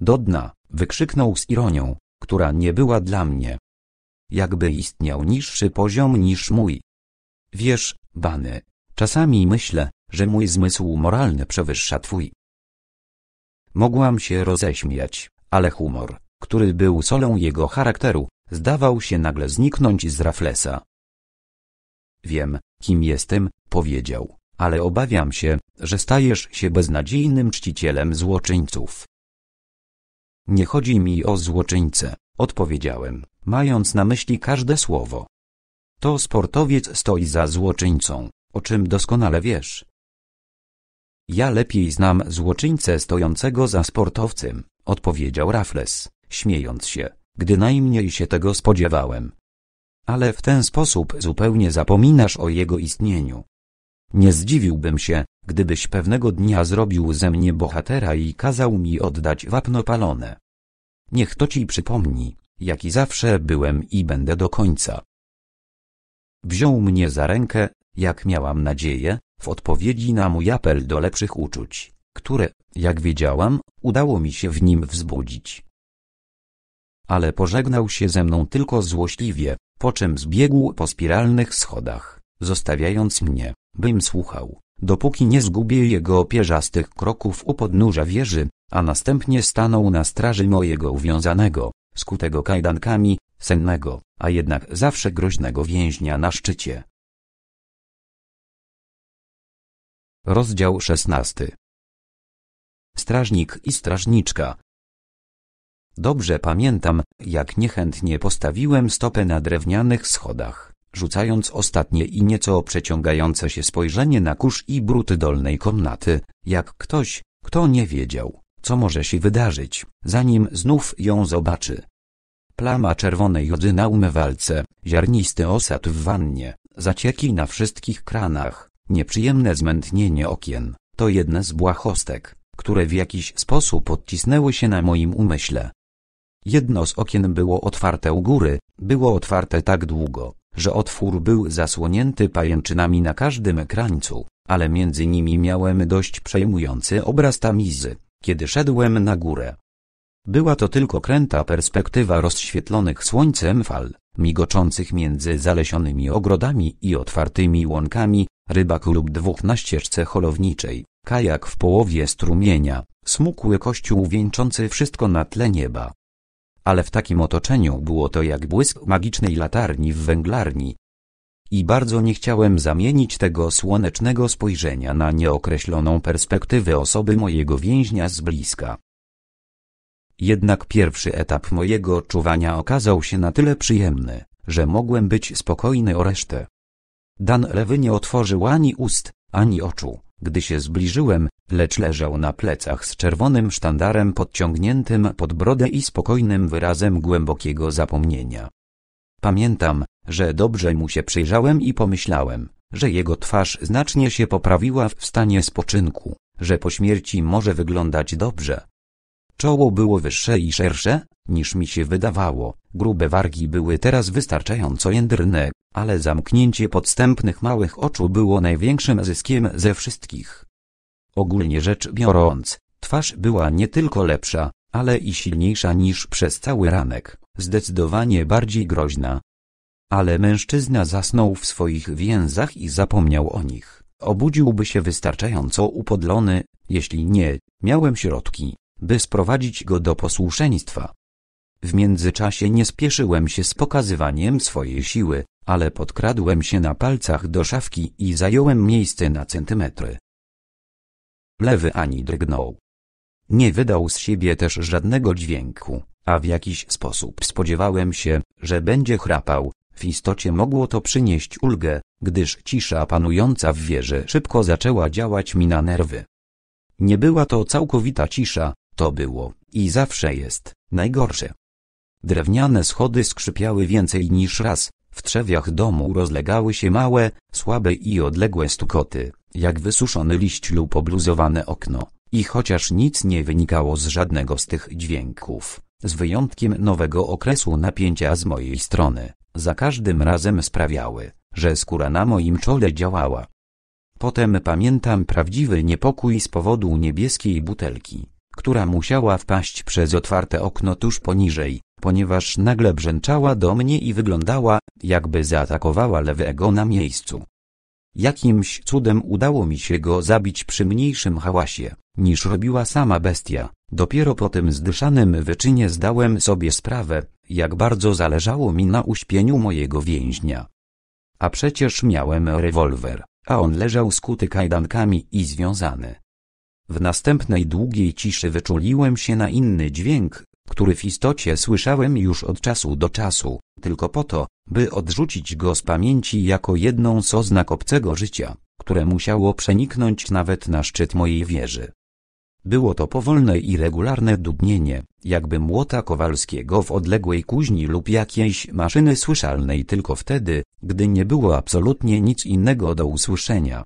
Do dna, wykrzyknął z ironią, która nie była dla mnie. Jakby istniał niższy poziom niż mój. Wiesz, Bany, czasami myślę, że mój zmysł moralny przewyższa twój. Mogłam się roześmiać, ale humor, który był solą jego charakteru, zdawał się nagle zniknąć z Raflesa. Wiem, kim jestem, powiedział, ale obawiam się, że stajesz się beznadziejnym czcicielem złoczyńców. Nie chodzi mi o złoczyńcę, odpowiedziałem, mając na myśli każde słowo. To sportowiec stoi za złoczyńcą, o czym doskonale wiesz. Ja lepiej znam złoczyńcę stojącego za sportowcem, odpowiedział Raffles, śmiejąc się, gdy najmniej się tego spodziewałem. Ale w ten sposób zupełnie zapominasz o jego istnieniu. Nie zdziwiłbym się, gdybyś pewnego dnia zrobił ze mnie bohatera i kazał mi oddać wapno palone. Niech to ci przypomni, jaki zawsze byłem i będę do końca. Wziął mnie za rękę, jak miałam nadzieję, w odpowiedzi na mój apel do lepszych uczuć, które, jak wiedziałam, udało mi się w nim wzbudzić. Ale pożegnał się ze mną tylko złośliwie, po czym zbiegł po spiralnych schodach, zostawiając mnie, bym słuchał, dopóki nie zgubię jego pierzastych kroków u podnóża wieży, a następnie stanął na straży mojego uwiązanego, skutego kajdankami, sennego, a jednak zawsze groźnego więźnia na szczycie. Rozdział szesnasty. Strażnik i strażniczka. Dobrze pamiętam, jak niechętnie postawiłem stopę na drewnianych schodach, rzucając ostatnie i nieco przeciągające się spojrzenie na kurz i brud dolnej komnaty, jak ktoś, kto nie wiedział, co może się wydarzyć, zanim znów ją zobaczy. Plama czerwonej jody na umywalce, ziarnisty osad w wannie, zacieki na wszystkich kranach, Nieprzyjemne zmętnienie okien to jedne z błahostek, które w jakiś sposób odcisnęły się na moim umyśle. Jedno z okien było otwarte u góry, było otwarte tak długo, że otwór był zasłonięty pajęczynami na każdym krańcu, ale między nimi miałem dość przejmujący obraz tamizy, kiedy szedłem na górę. Była to tylko kręta perspektywa rozświetlonych słońcem fal, migoczących między zalesionymi ogrodami i otwartymi łąkami, rybak lub dwóch na ścieżce holowniczej, kajak w połowie strumienia, smukły kościół wieńczący wszystko na tle nieba. Ale w takim otoczeniu było to jak błysk magicznej latarni w węglarni. I bardzo nie chciałem zamienić tego słonecznego spojrzenia na nieokreśloną perspektywę osoby mojego więźnia z bliska. Jednak pierwszy etap mojego czuwania okazał się na tyle przyjemny, że mogłem być spokojny o resztę. Dan lewy nie otworzył ani ust, ani oczu, gdy się zbliżyłem, lecz leżał na plecach z czerwonym sztandarem podciągniętym pod brodę i spokojnym wyrazem głębokiego zapomnienia. Pamiętam, że dobrze mu się przyjrzałem i pomyślałem, że jego twarz znacznie się poprawiła w stanie spoczynku, że po śmierci może wyglądać dobrze, Czoło było wyższe i szersze, niż mi się wydawało. Grube wargi były teraz wystarczająco jędrne, ale zamknięcie podstępnych małych oczu było największym zyskiem ze wszystkich. Ogólnie rzecz biorąc, twarz była nie tylko lepsza, ale i silniejsza niż przez cały ranek, zdecydowanie bardziej groźna. Ale mężczyzna zasnął w swoich więzach i zapomniał o nich. Obudziłby się wystarczająco upodlony, jeśli nie, miałem środki by sprowadzić go do posłuszeństwa. W międzyczasie nie spieszyłem się z pokazywaniem swojej siły, ale podkradłem się na palcach do szafki i zająłem miejsce na centymetry. Lewy ani drgnął. Nie wydał z siebie też żadnego dźwięku, a w jakiś sposób spodziewałem się, że będzie chrapał. W istocie mogło to przynieść ulgę, gdyż cisza panująca w wieży szybko zaczęła działać mi na nerwy. Nie była to całkowita cisza, to było, i zawsze jest, najgorsze. Drewniane schody skrzypiały więcej niż raz, w trzewiach domu rozlegały się małe, słabe i odległe stukoty, jak wysuszony liść lub obluzowane okno, i chociaż nic nie wynikało z żadnego z tych dźwięków, z wyjątkiem nowego okresu napięcia z mojej strony, za każdym razem sprawiały, że skóra na moim czole działała. Potem pamiętam prawdziwy niepokój z powodu niebieskiej butelki, która musiała wpaść przez otwarte okno tuż poniżej, ponieważ nagle brzęczała do mnie i wyglądała, jakby zaatakowała lewego na miejscu. Jakimś cudem udało mi się go zabić przy mniejszym hałasie, niż robiła sama bestia. Dopiero po tym zdyszanym wyczynie zdałem sobie sprawę, jak bardzo zależało mi na uśpieniu mojego więźnia. A przecież miałem rewolwer, a on leżał skuty kajdankami i związany. W następnej długiej ciszy wyczuliłem się na inny dźwięk, który w istocie słyszałem już od czasu do czasu, tylko po to, by odrzucić go z pamięci jako jedną z oznak obcego życia, które musiało przeniknąć nawet na szczyt mojej wieży. Było to powolne i regularne dudnienie, jakby młota Kowalskiego w odległej kuźni lub jakiejś maszyny słyszalnej tylko wtedy, gdy nie było absolutnie nic innego do usłyszenia.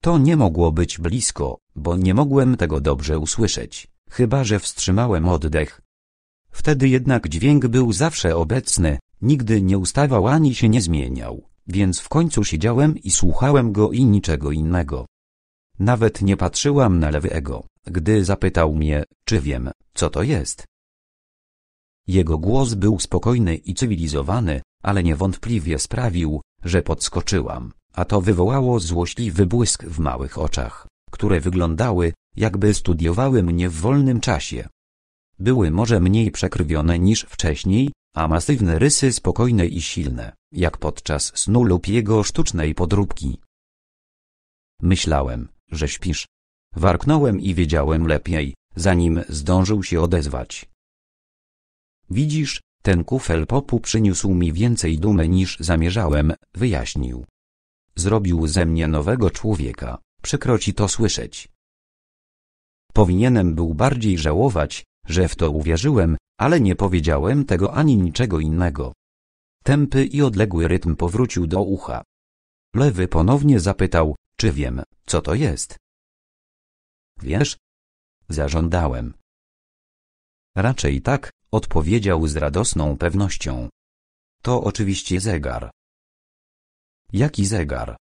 To nie mogło być blisko, bo nie mogłem tego dobrze usłyszeć, chyba że wstrzymałem oddech. Wtedy jednak dźwięk był zawsze obecny, nigdy nie ustawał ani się nie zmieniał, więc w końcu siedziałem i słuchałem go i niczego innego. Nawet nie patrzyłam na lewego, gdy zapytał mnie, czy wiem, co to jest. Jego głos był spokojny i cywilizowany, ale niewątpliwie sprawił, że podskoczyłam a to wywołało złośliwy błysk w małych oczach, które wyglądały, jakby studiowały mnie w wolnym czasie. Były może mniej przekrwione niż wcześniej, a masywne rysy spokojne i silne, jak podczas snu lub jego sztucznej podróbki. Myślałem, że śpisz. Warknąłem i wiedziałem lepiej, zanim zdążył się odezwać. Widzisz, ten kufel popu przyniósł mi więcej dumy niż zamierzałem, wyjaśnił. Zrobił ze mnie nowego człowieka, przykro ci to słyszeć. Powinienem był bardziej żałować, że w to uwierzyłem, ale nie powiedziałem tego ani niczego innego. Tępy i odległy rytm powrócił do ucha. Lewy ponownie zapytał, czy wiem, co to jest. Wiesz? Zażądałem. Raczej tak, odpowiedział z radosną pewnością. To oczywiście zegar. Jaki zegar?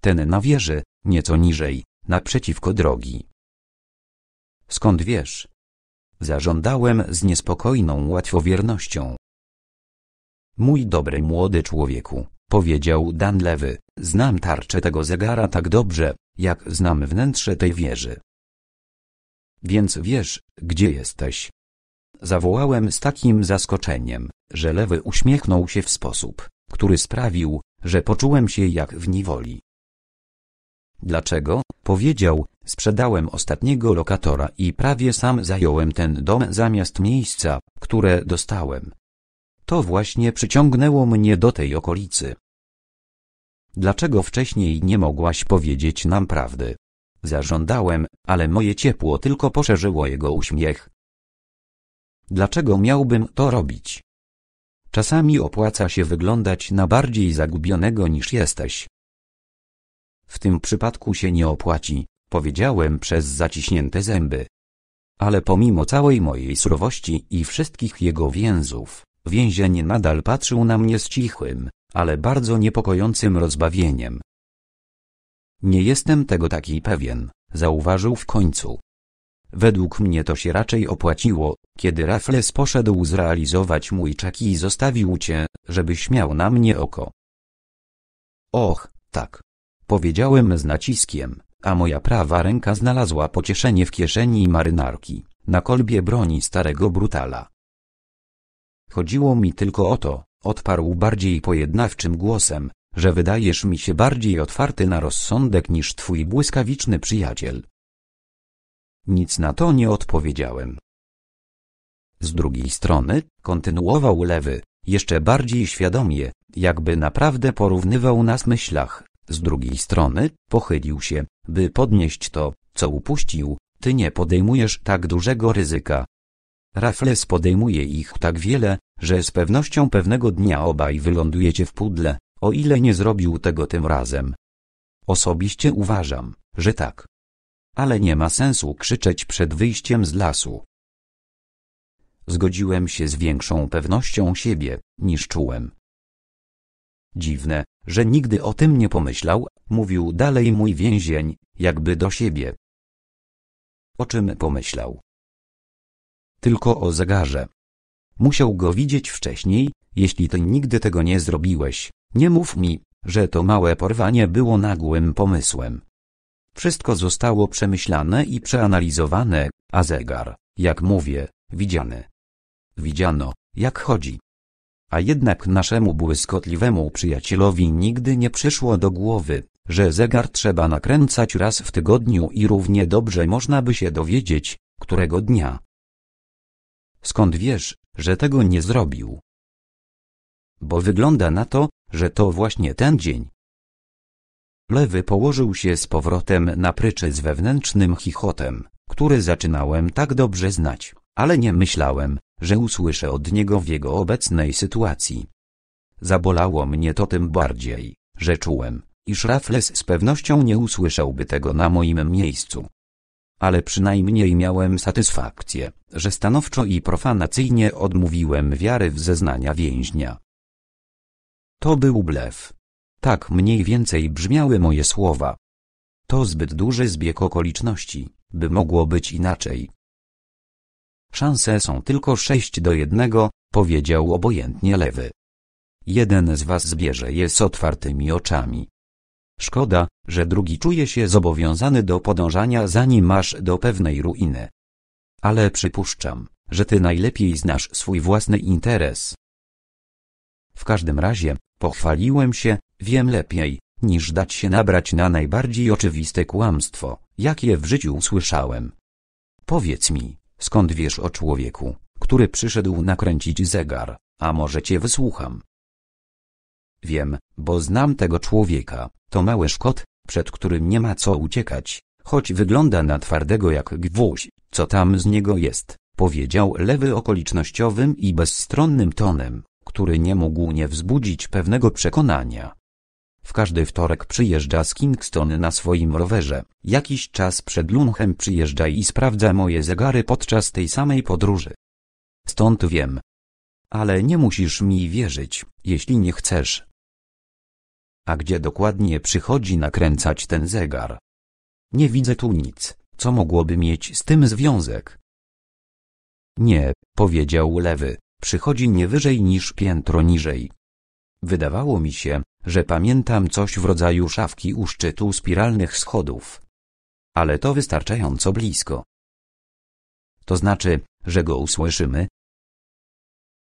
Ten na wieży, nieco niżej, naprzeciwko drogi. Skąd wiesz? Zażądałem z niespokojną łatwowiernością. Mój dobry młody człowieku, powiedział Dan Lewy, znam tarczę tego zegara tak dobrze, jak znam wnętrze tej wieży. Więc wiesz, gdzie jesteś. Zawołałem z takim zaskoczeniem, że Lewy uśmiechnął się w sposób, który sprawił, że poczułem się jak w niewoli. Dlaczego? Powiedział, sprzedałem ostatniego lokatora i prawie sam zająłem ten dom zamiast miejsca, które dostałem. To właśnie przyciągnęło mnie do tej okolicy. Dlaczego wcześniej nie mogłaś powiedzieć nam prawdy? Zażądałem, ale moje ciepło tylko poszerzyło jego uśmiech. Dlaczego miałbym to robić? Czasami opłaca się wyglądać na bardziej zagubionego niż jesteś. W tym przypadku się nie opłaci, powiedziałem przez zaciśnięte zęby. Ale pomimo całej mojej surowości i wszystkich jego więzów, więzień nadal patrzył na mnie z cichłym, ale bardzo niepokojącym rozbawieniem. Nie jestem tego taki pewien, zauważył w końcu. Według mnie to się raczej opłaciło, kiedy Raffles poszedł zrealizować mój czek i zostawił cię, żebyś miał na mnie oko. Och, tak. Powiedziałem z naciskiem, a moja prawa ręka znalazła pocieszenie w kieszeni marynarki, na kolbie broni starego brutala. Chodziło mi tylko o to, odparł bardziej pojednawczym głosem, że wydajesz mi się bardziej otwarty na rozsądek niż twój błyskawiczny przyjaciel. Nic na to nie odpowiedziałem. Z drugiej strony, kontynuował lewy, jeszcze bardziej świadomie, jakby naprawdę porównywał nas myślach. Z drugiej strony, pochylił się, by podnieść to, co upuścił, ty nie podejmujesz tak dużego ryzyka. Raffles podejmuje ich tak wiele, że z pewnością pewnego dnia obaj wylądujecie w pudle, o ile nie zrobił tego tym razem. Osobiście uważam, że tak ale nie ma sensu krzyczeć przed wyjściem z lasu. Zgodziłem się z większą pewnością siebie niż czułem. Dziwne, że nigdy o tym nie pomyślał, mówił dalej mój więzień, jakby do siebie. O czym pomyślał? Tylko o zegarze. Musiał go widzieć wcześniej, jeśli ty nigdy tego nie zrobiłeś, nie mów mi, że to małe porwanie było nagłym pomysłem. Wszystko zostało przemyślane i przeanalizowane, a zegar, jak mówię, widziany. Widziano, jak chodzi. A jednak naszemu błyskotliwemu przyjacielowi nigdy nie przyszło do głowy, że zegar trzeba nakręcać raz w tygodniu i równie dobrze można by się dowiedzieć, którego dnia. Skąd wiesz, że tego nie zrobił? Bo wygląda na to, że to właśnie ten dzień, Lewy położył się z powrotem na pryczy z wewnętrznym chichotem, który zaczynałem tak dobrze znać, ale nie myślałem, że usłyszę od niego w jego obecnej sytuacji. Zabolało mnie to tym bardziej, że czułem, iż Raffles z pewnością nie usłyszałby tego na moim miejscu. Ale przynajmniej miałem satysfakcję, że stanowczo i profanacyjnie odmówiłem wiary w zeznania więźnia. To był blef. Tak mniej więcej brzmiały moje słowa. To zbyt duży zbieg okoliczności, by mogło być inaczej. Szanse są tylko sześć do jednego, powiedział obojętnie lewy. Jeden z was zbierze je z otwartymi oczami. Szkoda, że drugi czuje się zobowiązany do podążania za nim do pewnej ruiny. Ale przypuszczam, że ty najlepiej znasz swój własny interes. W każdym razie, Pochwaliłem się, wiem lepiej, niż dać się nabrać na najbardziej oczywiste kłamstwo, jakie w życiu usłyszałem. Powiedz mi, skąd wiesz o człowieku, który przyszedł nakręcić zegar, a może cię wysłucham? Wiem, bo znam tego człowieka, to mały szkot, przed którym nie ma co uciekać, choć wygląda na twardego jak gwóźdź, co tam z niego jest, powiedział lewy okolicznościowym i bezstronnym tonem, który nie mógł nie wzbudzić pewnego przekonania. W każdy wtorek przyjeżdża z Kingston na swoim rowerze. Jakiś czas przed lunchem przyjeżdża i sprawdza moje zegary podczas tej samej podróży. Stąd wiem. Ale nie musisz mi wierzyć, jeśli nie chcesz. A gdzie dokładnie przychodzi nakręcać ten zegar? Nie widzę tu nic, co mogłoby mieć z tym związek. Nie, powiedział lewy. Przychodzi nie wyżej niż piętro niżej. Wydawało mi się, że pamiętam coś w rodzaju szafki u szczytu spiralnych schodów. Ale to wystarczająco blisko. To znaczy, że go usłyszymy?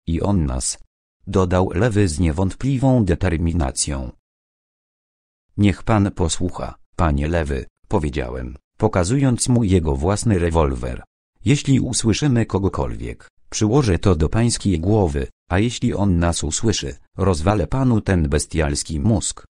I on nas. Dodał lewy z niewątpliwą determinacją. Niech pan posłucha, panie lewy, powiedziałem, pokazując mu jego własny rewolwer. Jeśli usłyszymy kogokolwiek, Przyłożę to do pańskiej głowy, a jeśli on nas usłyszy, rozwalę panu ten bestialski mózg.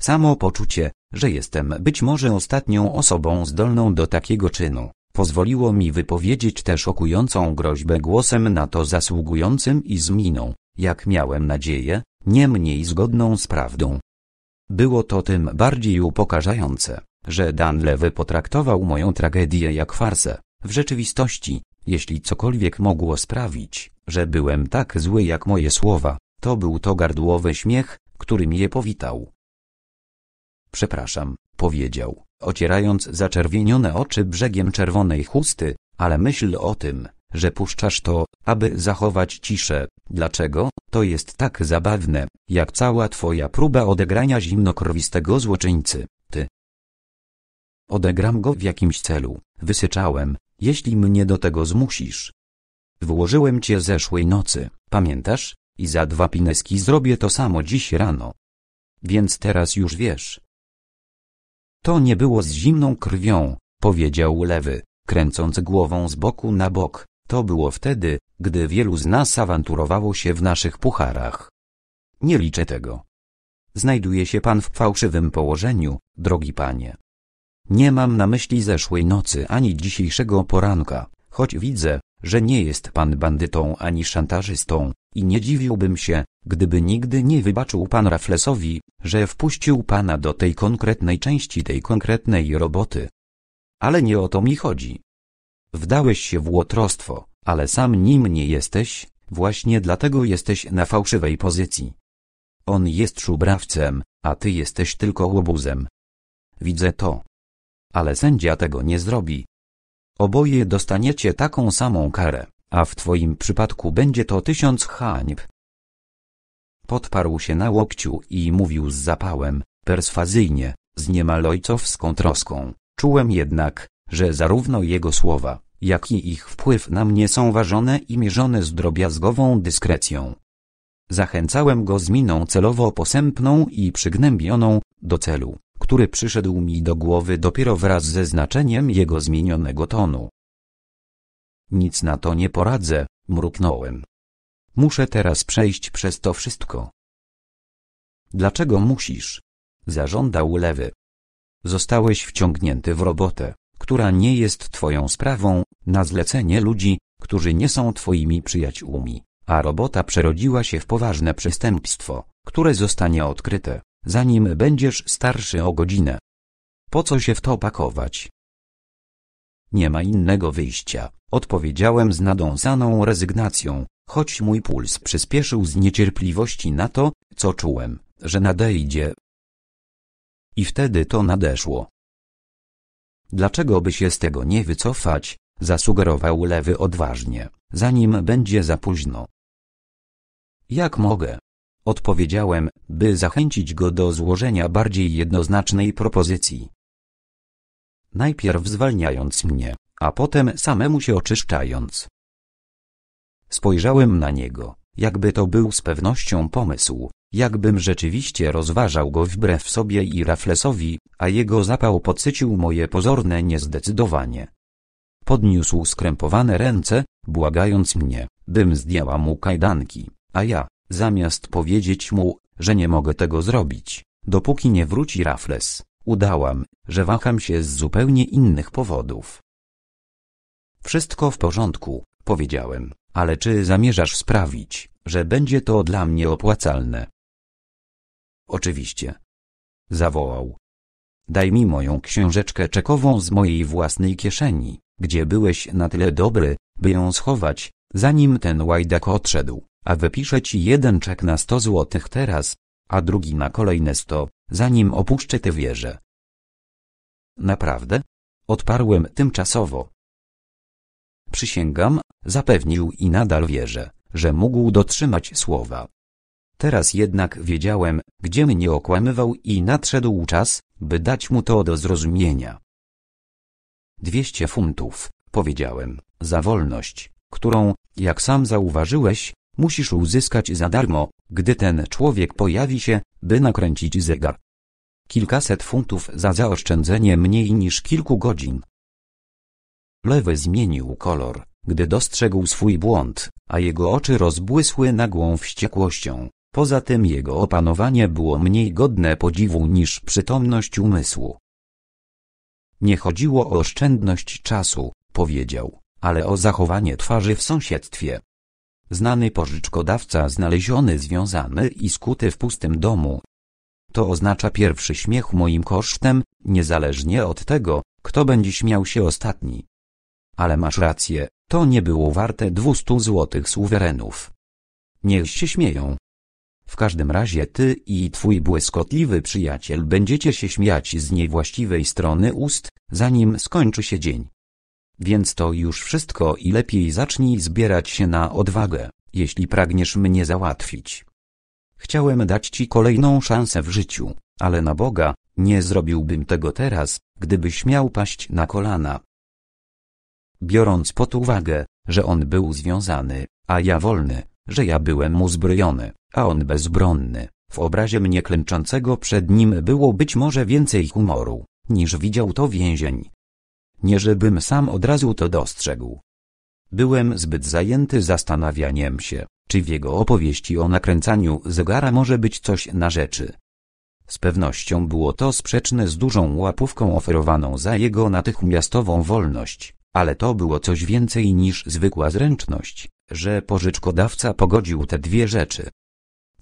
Samo poczucie, że jestem być może ostatnią osobą zdolną do takiego czynu, pozwoliło mi wypowiedzieć tę szokującą groźbę głosem na to zasługującym i z miną, jak miałem nadzieję, niemniej zgodną z prawdą. Było to tym bardziej upokarzające, że Dan Lewy potraktował moją tragedię jak farsę. W rzeczywistości, jeśli cokolwiek mogło sprawić, że byłem tak zły jak moje słowa, to był to gardłowy śmiech, który mnie powitał. Przepraszam, powiedział, ocierając zaczerwienione oczy brzegiem czerwonej chusty, ale myśl o tym, że puszczasz to, aby zachować ciszę. Dlaczego? To jest tak zabawne, jak cała twoja próba odegrania zimnokrwistego złoczyńcy, ty. Odegram go w jakimś celu, wysyczałem, jeśli mnie do tego zmusisz. Włożyłem cię zeszłej nocy, pamiętasz? I za dwa pineski zrobię to samo dziś rano. Więc teraz już wiesz. To nie było z zimną krwią, powiedział lewy, kręcąc głową z boku na bok. To było wtedy, gdy wielu z nas awanturowało się w naszych pucharach. Nie liczę tego. Znajduje się pan w fałszywym położeniu, drogi panie. Nie mam na myśli zeszłej nocy ani dzisiejszego poranka, choć widzę, że nie jest pan bandytą ani szantażystą i nie dziwiłbym się, gdyby nigdy nie wybaczył pan Raflesowi, że wpuścił pana do tej konkretnej części tej konkretnej roboty. Ale nie o to mi chodzi. Wdałeś się w łotrostwo, ale sam nim nie jesteś, właśnie dlatego jesteś na fałszywej pozycji. On jest szubrawcem, a ty jesteś tylko łobuzem. Widzę to ale sędzia tego nie zrobi. Oboje dostaniecie taką samą karę, a w twoim przypadku będzie to tysiąc hańb. Podparł się na łokciu i mówił z zapałem, perswazyjnie, z niemal ojcowską troską. Czułem jednak, że zarówno jego słowa, jak i ich wpływ na mnie są ważone i mierzone z drobiazgową dyskrecją. Zachęcałem go z miną celowo posępną i przygnębioną, do celu który przyszedł mi do głowy dopiero wraz ze znaczeniem jego zmienionego tonu. Nic na to nie poradzę, mruknąłem. Muszę teraz przejść przez to wszystko. Dlaczego musisz? Zażądał lewy. Zostałeś wciągnięty w robotę, która nie jest twoją sprawą, na zlecenie ludzi, którzy nie są twoimi przyjaciółmi, a robota przerodziła się w poważne przestępstwo, które zostanie odkryte zanim będziesz starszy o godzinę. Po co się w to pakować? Nie ma innego wyjścia, odpowiedziałem z nadąsaną rezygnacją, choć mój puls przyspieszył z niecierpliwości na to, co czułem, że nadejdzie. I wtedy to nadeszło. Dlaczego by się z tego nie wycofać, zasugerował lewy odważnie, zanim będzie za późno. Jak mogę? Odpowiedziałem, by zachęcić go do złożenia bardziej jednoznacznej propozycji. Najpierw zwalniając mnie, a potem samemu się oczyszczając. Spojrzałem na niego, jakby to był z pewnością pomysł, jakbym rzeczywiście rozważał go wbrew sobie i Raflesowi, a jego zapał podsycił moje pozorne niezdecydowanie. Podniósł skrępowane ręce, błagając mnie, bym zdjęła mu kajdanki, a ja, Zamiast powiedzieć mu, że nie mogę tego zrobić, dopóki nie wróci Raffles, udałam, że waham się z zupełnie innych powodów. Wszystko w porządku, powiedziałem, ale czy zamierzasz sprawić, że będzie to dla mnie opłacalne? Oczywiście. Zawołał. Daj mi moją książeczkę czekową z mojej własnej kieszeni, gdzie byłeś na tyle dobry, by ją schować, zanim ten łajdak odszedł a wypiszę ci jeden czek na 100 złotych teraz, a drugi na kolejne 100, zanim opuszczę tę wieżę. Naprawdę? Odparłem tymczasowo. Przysięgam, zapewnił i nadal wierzę, że mógł dotrzymać słowa. Teraz jednak wiedziałem, gdzie mnie okłamywał i nadszedł czas, by dać mu to do zrozumienia. Dwieście funtów, powiedziałem, za wolność, którą, jak sam zauważyłeś, musisz uzyskać za darmo, gdy ten człowiek pojawi się, by nakręcić zegar. Kilkaset funtów za zaoszczędzenie mniej niż kilku godzin. Lewy zmienił kolor, gdy dostrzegł swój błąd, a jego oczy rozbłysły nagłą wściekłością. Poza tym jego opanowanie było mniej godne podziwu niż przytomność umysłu. Nie chodziło o oszczędność czasu, powiedział, ale o zachowanie twarzy w sąsiedztwie. Znany pożyczkodawca znaleziony związany i skuty w pustym domu. To oznacza pierwszy śmiech moim kosztem, niezależnie od tego, kto będzie śmiał się ostatni. Ale masz rację, to nie było warte 200 złotych suwerenów. Niech się śmieją. W każdym razie ty i twój błyskotliwy przyjaciel będziecie się śmiać z niewłaściwej strony ust, zanim skończy się dzień. Więc to już wszystko i lepiej zacznij zbierać się na odwagę, jeśli pragniesz mnie załatwić. Chciałem dać ci kolejną szansę w życiu, ale na Boga, nie zrobiłbym tego teraz, gdybyś miał paść na kolana. Biorąc pod uwagę, że on był związany, a ja wolny, że ja byłem mu zbrojony, a on bezbronny, w obrazie mnie klęczącego przed nim było być może więcej humoru, niż widział to więzień. Nie żebym sam od razu to dostrzegł. Byłem zbyt zajęty zastanawianiem się, czy w jego opowieści o nakręcaniu zegara może być coś na rzeczy. Z pewnością było to sprzeczne z dużą łapówką oferowaną za jego natychmiastową wolność, ale to było coś więcej niż zwykła zręczność, że pożyczkodawca pogodził te dwie rzeczy.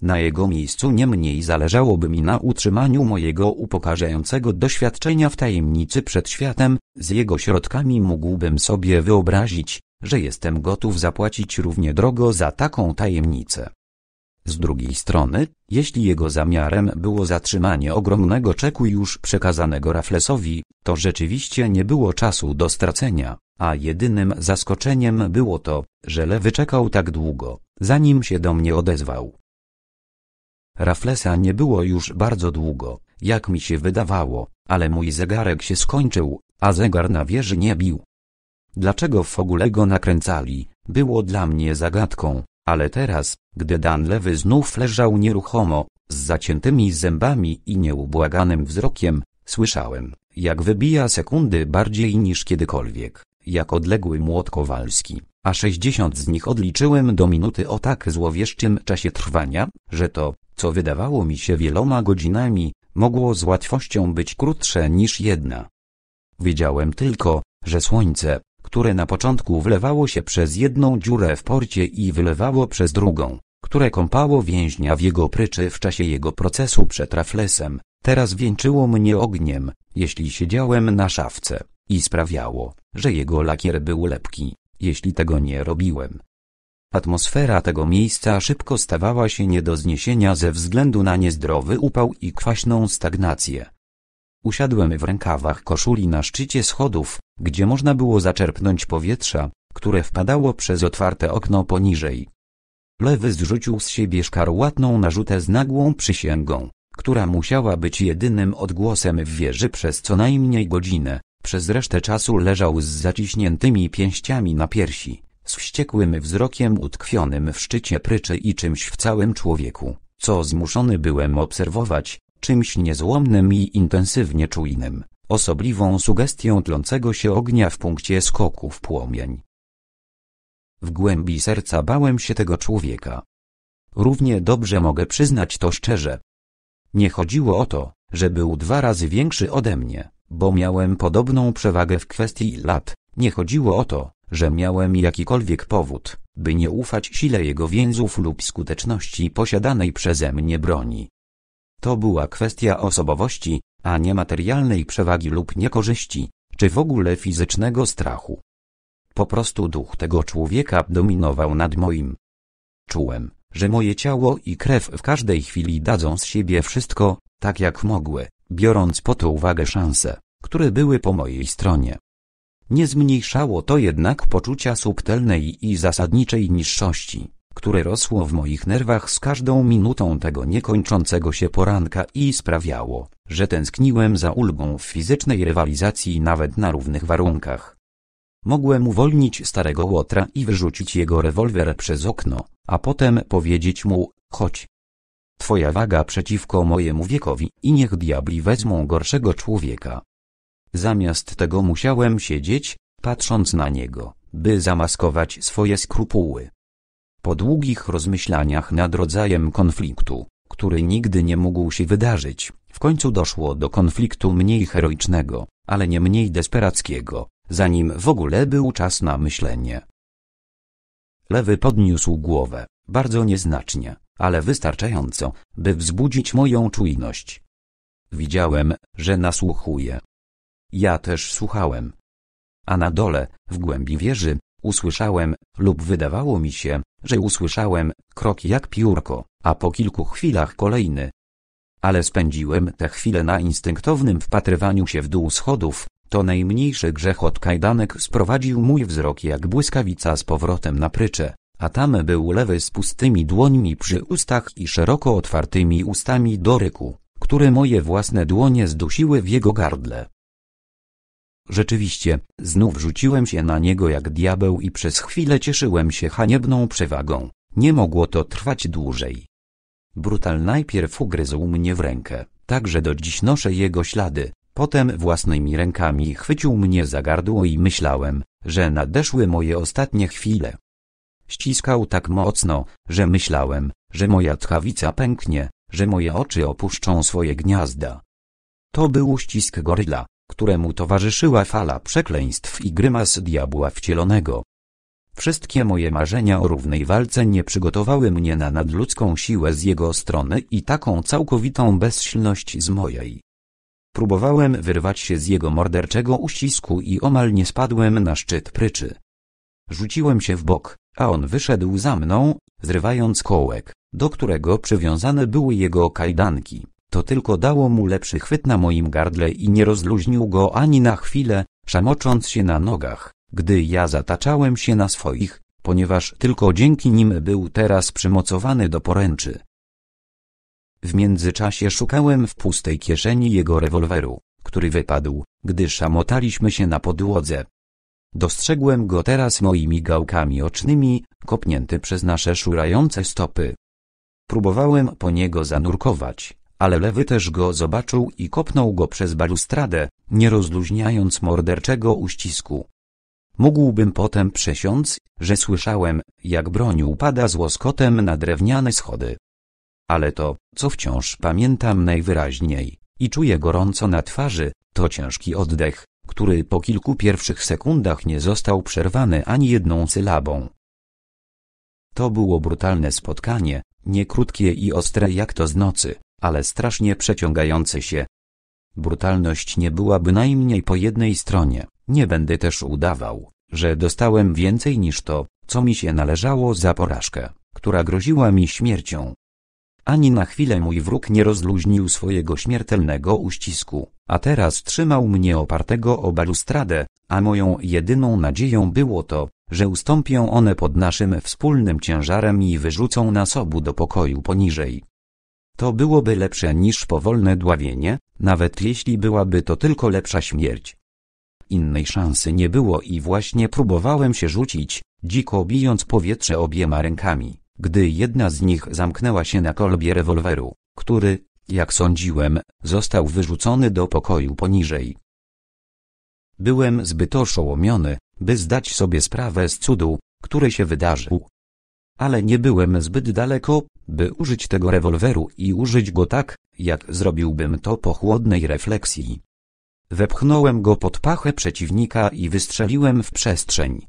Na jego miejscu nie mniej zależałoby mi na utrzymaniu mojego upokarzającego doświadczenia w tajemnicy przed światem, z jego środkami mógłbym sobie wyobrazić, że jestem gotów zapłacić równie drogo za taką tajemnicę. Z drugiej strony, jeśli jego zamiarem było zatrzymanie ogromnego czeku już przekazanego Raflesowi, to rzeczywiście nie było czasu do stracenia, a jedynym zaskoczeniem było to, że Lewy czekał tak długo, zanim się do mnie odezwał. Raflesa nie było już bardzo długo, jak mi się wydawało, ale mój zegarek się skończył, a zegar na wieży nie bił. Dlaczego w ogóle go nakręcali, było dla mnie zagadką, ale teraz, gdy Dan Lewy znów leżał nieruchomo, z zaciętymi zębami i nieubłaganym wzrokiem, słyszałem, jak wybija sekundy bardziej niż kiedykolwiek, jak odległy młot Kowalski, a sześćdziesiąt z nich odliczyłem do minuty o tak złowieszczym czasie trwania, że to, co wydawało mi się wieloma godzinami, mogło z łatwością być krótsze niż jedna. Wiedziałem tylko, że słońce, które na początku wlewało się przez jedną dziurę w porcie i wylewało przez drugą, które kąpało więźnia w jego pryczy w czasie jego procesu przed raflesem, teraz wieńczyło mnie ogniem, jeśli siedziałem na szafce, i sprawiało, że jego lakier był lepki, jeśli tego nie robiłem, Atmosfera tego miejsca szybko stawała się nie do zniesienia ze względu na niezdrowy upał i kwaśną stagnację. Usiadłem w rękawach koszuli na szczycie schodów, gdzie można było zaczerpnąć powietrza, które wpadało przez otwarte okno poniżej. Lewy zrzucił z siebie szkarłatną narzutę z nagłą przysięgą, która musiała być jedynym odgłosem w wieży przez co najmniej godzinę, przez resztę czasu leżał z zaciśniętymi pięściami na piersi z wściekłym wzrokiem utkwionym w szczycie pryczy i czymś w całym człowieku, co zmuszony byłem obserwować, czymś niezłomnym i intensywnie czujnym, osobliwą sugestią tlącego się ognia w punkcie skoku w płomień. W głębi serca bałem się tego człowieka. Równie dobrze mogę przyznać to szczerze. Nie chodziło o to, że był dwa razy większy ode mnie, bo miałem podobną przewagę w kwestii lat, nie chodziło o to, że miałem jakikolwiek powód, by nie ufać sile jego więzów lub skuteczności posiadanej przeze mnie broni. To była kwestia osobowości, a nie materialnej przewagi lub niekorzyści, czy w ogóle fizycznego strachu. Po prostu duch tego człowieka dominował nad moim. Czułem, że moje ciało i krew w każdej chwili dadzą z siebie wszystko, tak jak mogły, biorąc pod uwagę szanse, które były po mojej stronie. Nie zmniejszało to jednak poczucia subtelnej i zasadniczej niższości, które rosło w moich nerwach z każdą minutą tego niekończącego się poranka i sprawiało, że tęskniłem za ulgą w fizycznej rywalizacji nawet na równych warunkach. Mogłem uwolnić starego Łotra i wyrzucić jego rewolwer przez okno, a potem powiedzieć mu, chodź. Twoja waga przeciwko mojemu wiekowi i niech diabli wezmą gorszego człowieka, Zamiast tego musiałem siedzieć, patrząc na niego, by zamaskować swoje skrupuły. Po długich rozmyślaniach nad rodzajem konfliktu, który nigdy nie mógł się wydarzyć, w końcu doszło do konfliktu mniej heroicznego, ale nie mniej desperackiego, zanim w ogóle był czas na myślenie. Lewy podniósł głowę, bardzo nieznacznie, ale wystarczająco, by wzbudzić moją czujność. Widziałem, że nasłuchuje, ja też słuchałem. A na dole, w głębi wieży, usłyszałem, lub wydawało mi się, że usłyszałem, krok jak piórko, a po kilku chwilach kolejny. Ale spędziłem te chwile na instynktownym wpatrywaniu się w dół schodów, to najmniejszy grzech od kajdanek sprowadził mój wzrok jak błyskawica z powrotem na prycze, a tam był lewy z pustymi dłońmi przy ustach i szeroko otwartymi ustami do ryku, który moje własne dłonie zdusiły w jego gardle. Rzeczywiście, znów rzuciłem się na niego jak diabeł i przez chwilę cieszyłem się haniebną przewagą. Nie mogło to trwać dłużej. Brutal najpierw ugryzł mnie w rękę, tak że do dziś noszę jego ślady. Potem własnymi rękami chwycił mnie za gardło i myślałem, że nadeszły moje ostatnie chwile. Ściskał tak mocno, że myślałem, że moja tchawica pęknie, że moje oczy opuszczą swoje gniazda. To był ścisk goryla, któremu towarzyszyła fala przekleństw i grymas diabła wcielonego. Wszystkie moje marzenia o równej walce nie przygotowały mnie na nadludzką siłę z jego strony i taką całkowitą bezsilność z mojej. Próbowałem wyrwać się z jego morderczego uścisku i omal nie spadłem na szczyt pryczy. Rzuciłem się w bok, a on wyszedł za mną, zrywając kołek, do którego przywiązane były jego kajdanki. To tylko dało mu lepszy chwyt na moim gardle i nie rozluźnił go ani na chwilę, szamocząc się na nogach, gdy ja zataczałem się na swoich, ponieważ tylko dzięki nim był teraz przymocowany do poręczy. W międzyczasie szukałem w pustej kieszeni jego rewolweru, który wypadł, gdy szamotaliśmy się na podłodze. Dostrzegłem go teraz moimi gałkami ocznymi, kopnięty przez nasze szurające stopy. Próbowałem po niego zanurkować, ale lewy też go zobaczył i kopnął go przez balustradę, nie rozluźniając morderczego uścisku. Mógłbym potem przesiąc, że słyszałem, jak broń upada z łoskotem na drewniane schody. Ale to, co wciąż pamiętam najwyraźniej, i czuję gorąco na twarzy, to ciężki oddech, który po kilku pierwszych sekundach nie został przerwany ani jedną sylabą. To było brutalne spotkanie, niekrótkie i ostre jak to z nocy ale strasznie przeciągający się. Brutalność nie była bynajmniej po jednej stronie, nie będę też udawał, że dostałem więcej niż to, co mi się należało za porażkę, która groziła mi śmiercią. Ani na chwilę mój wróg nie rozluźnił swojego śmiertelnego uścisku, a teraz trzymał mnie opartego o balustradę, a moją jedyną nadzieją było to, że ustąpią one pod naszym wspólnym ciężarem i wyrzucą nas obu do pokoju poniżej, to byłoby lepsze niż powolne dławienie, nawet jeśli byłaby to tylko lepsza śmierć. Innej szansy nie było i właśnie próbowałem się rzucić, dziko bijąc powietrze obiema rękami, gdy jedna z nich zamknęła się na kolbie rewolweru, który, jak sądziłem, został wyrzucony do pokoju poniżej. Byłem zbyt oszołomiony, by zdać sobie sprawę z cudu, który się wydarzył ale nie byłem zbyt daleko, by użyć tego rewolweru i użyć go tak, jak zrobiłbym to po chłodnej refleksji. Wepchnąłem go pod pachę przeciwnika i wystrzeliłem w przestrzeń.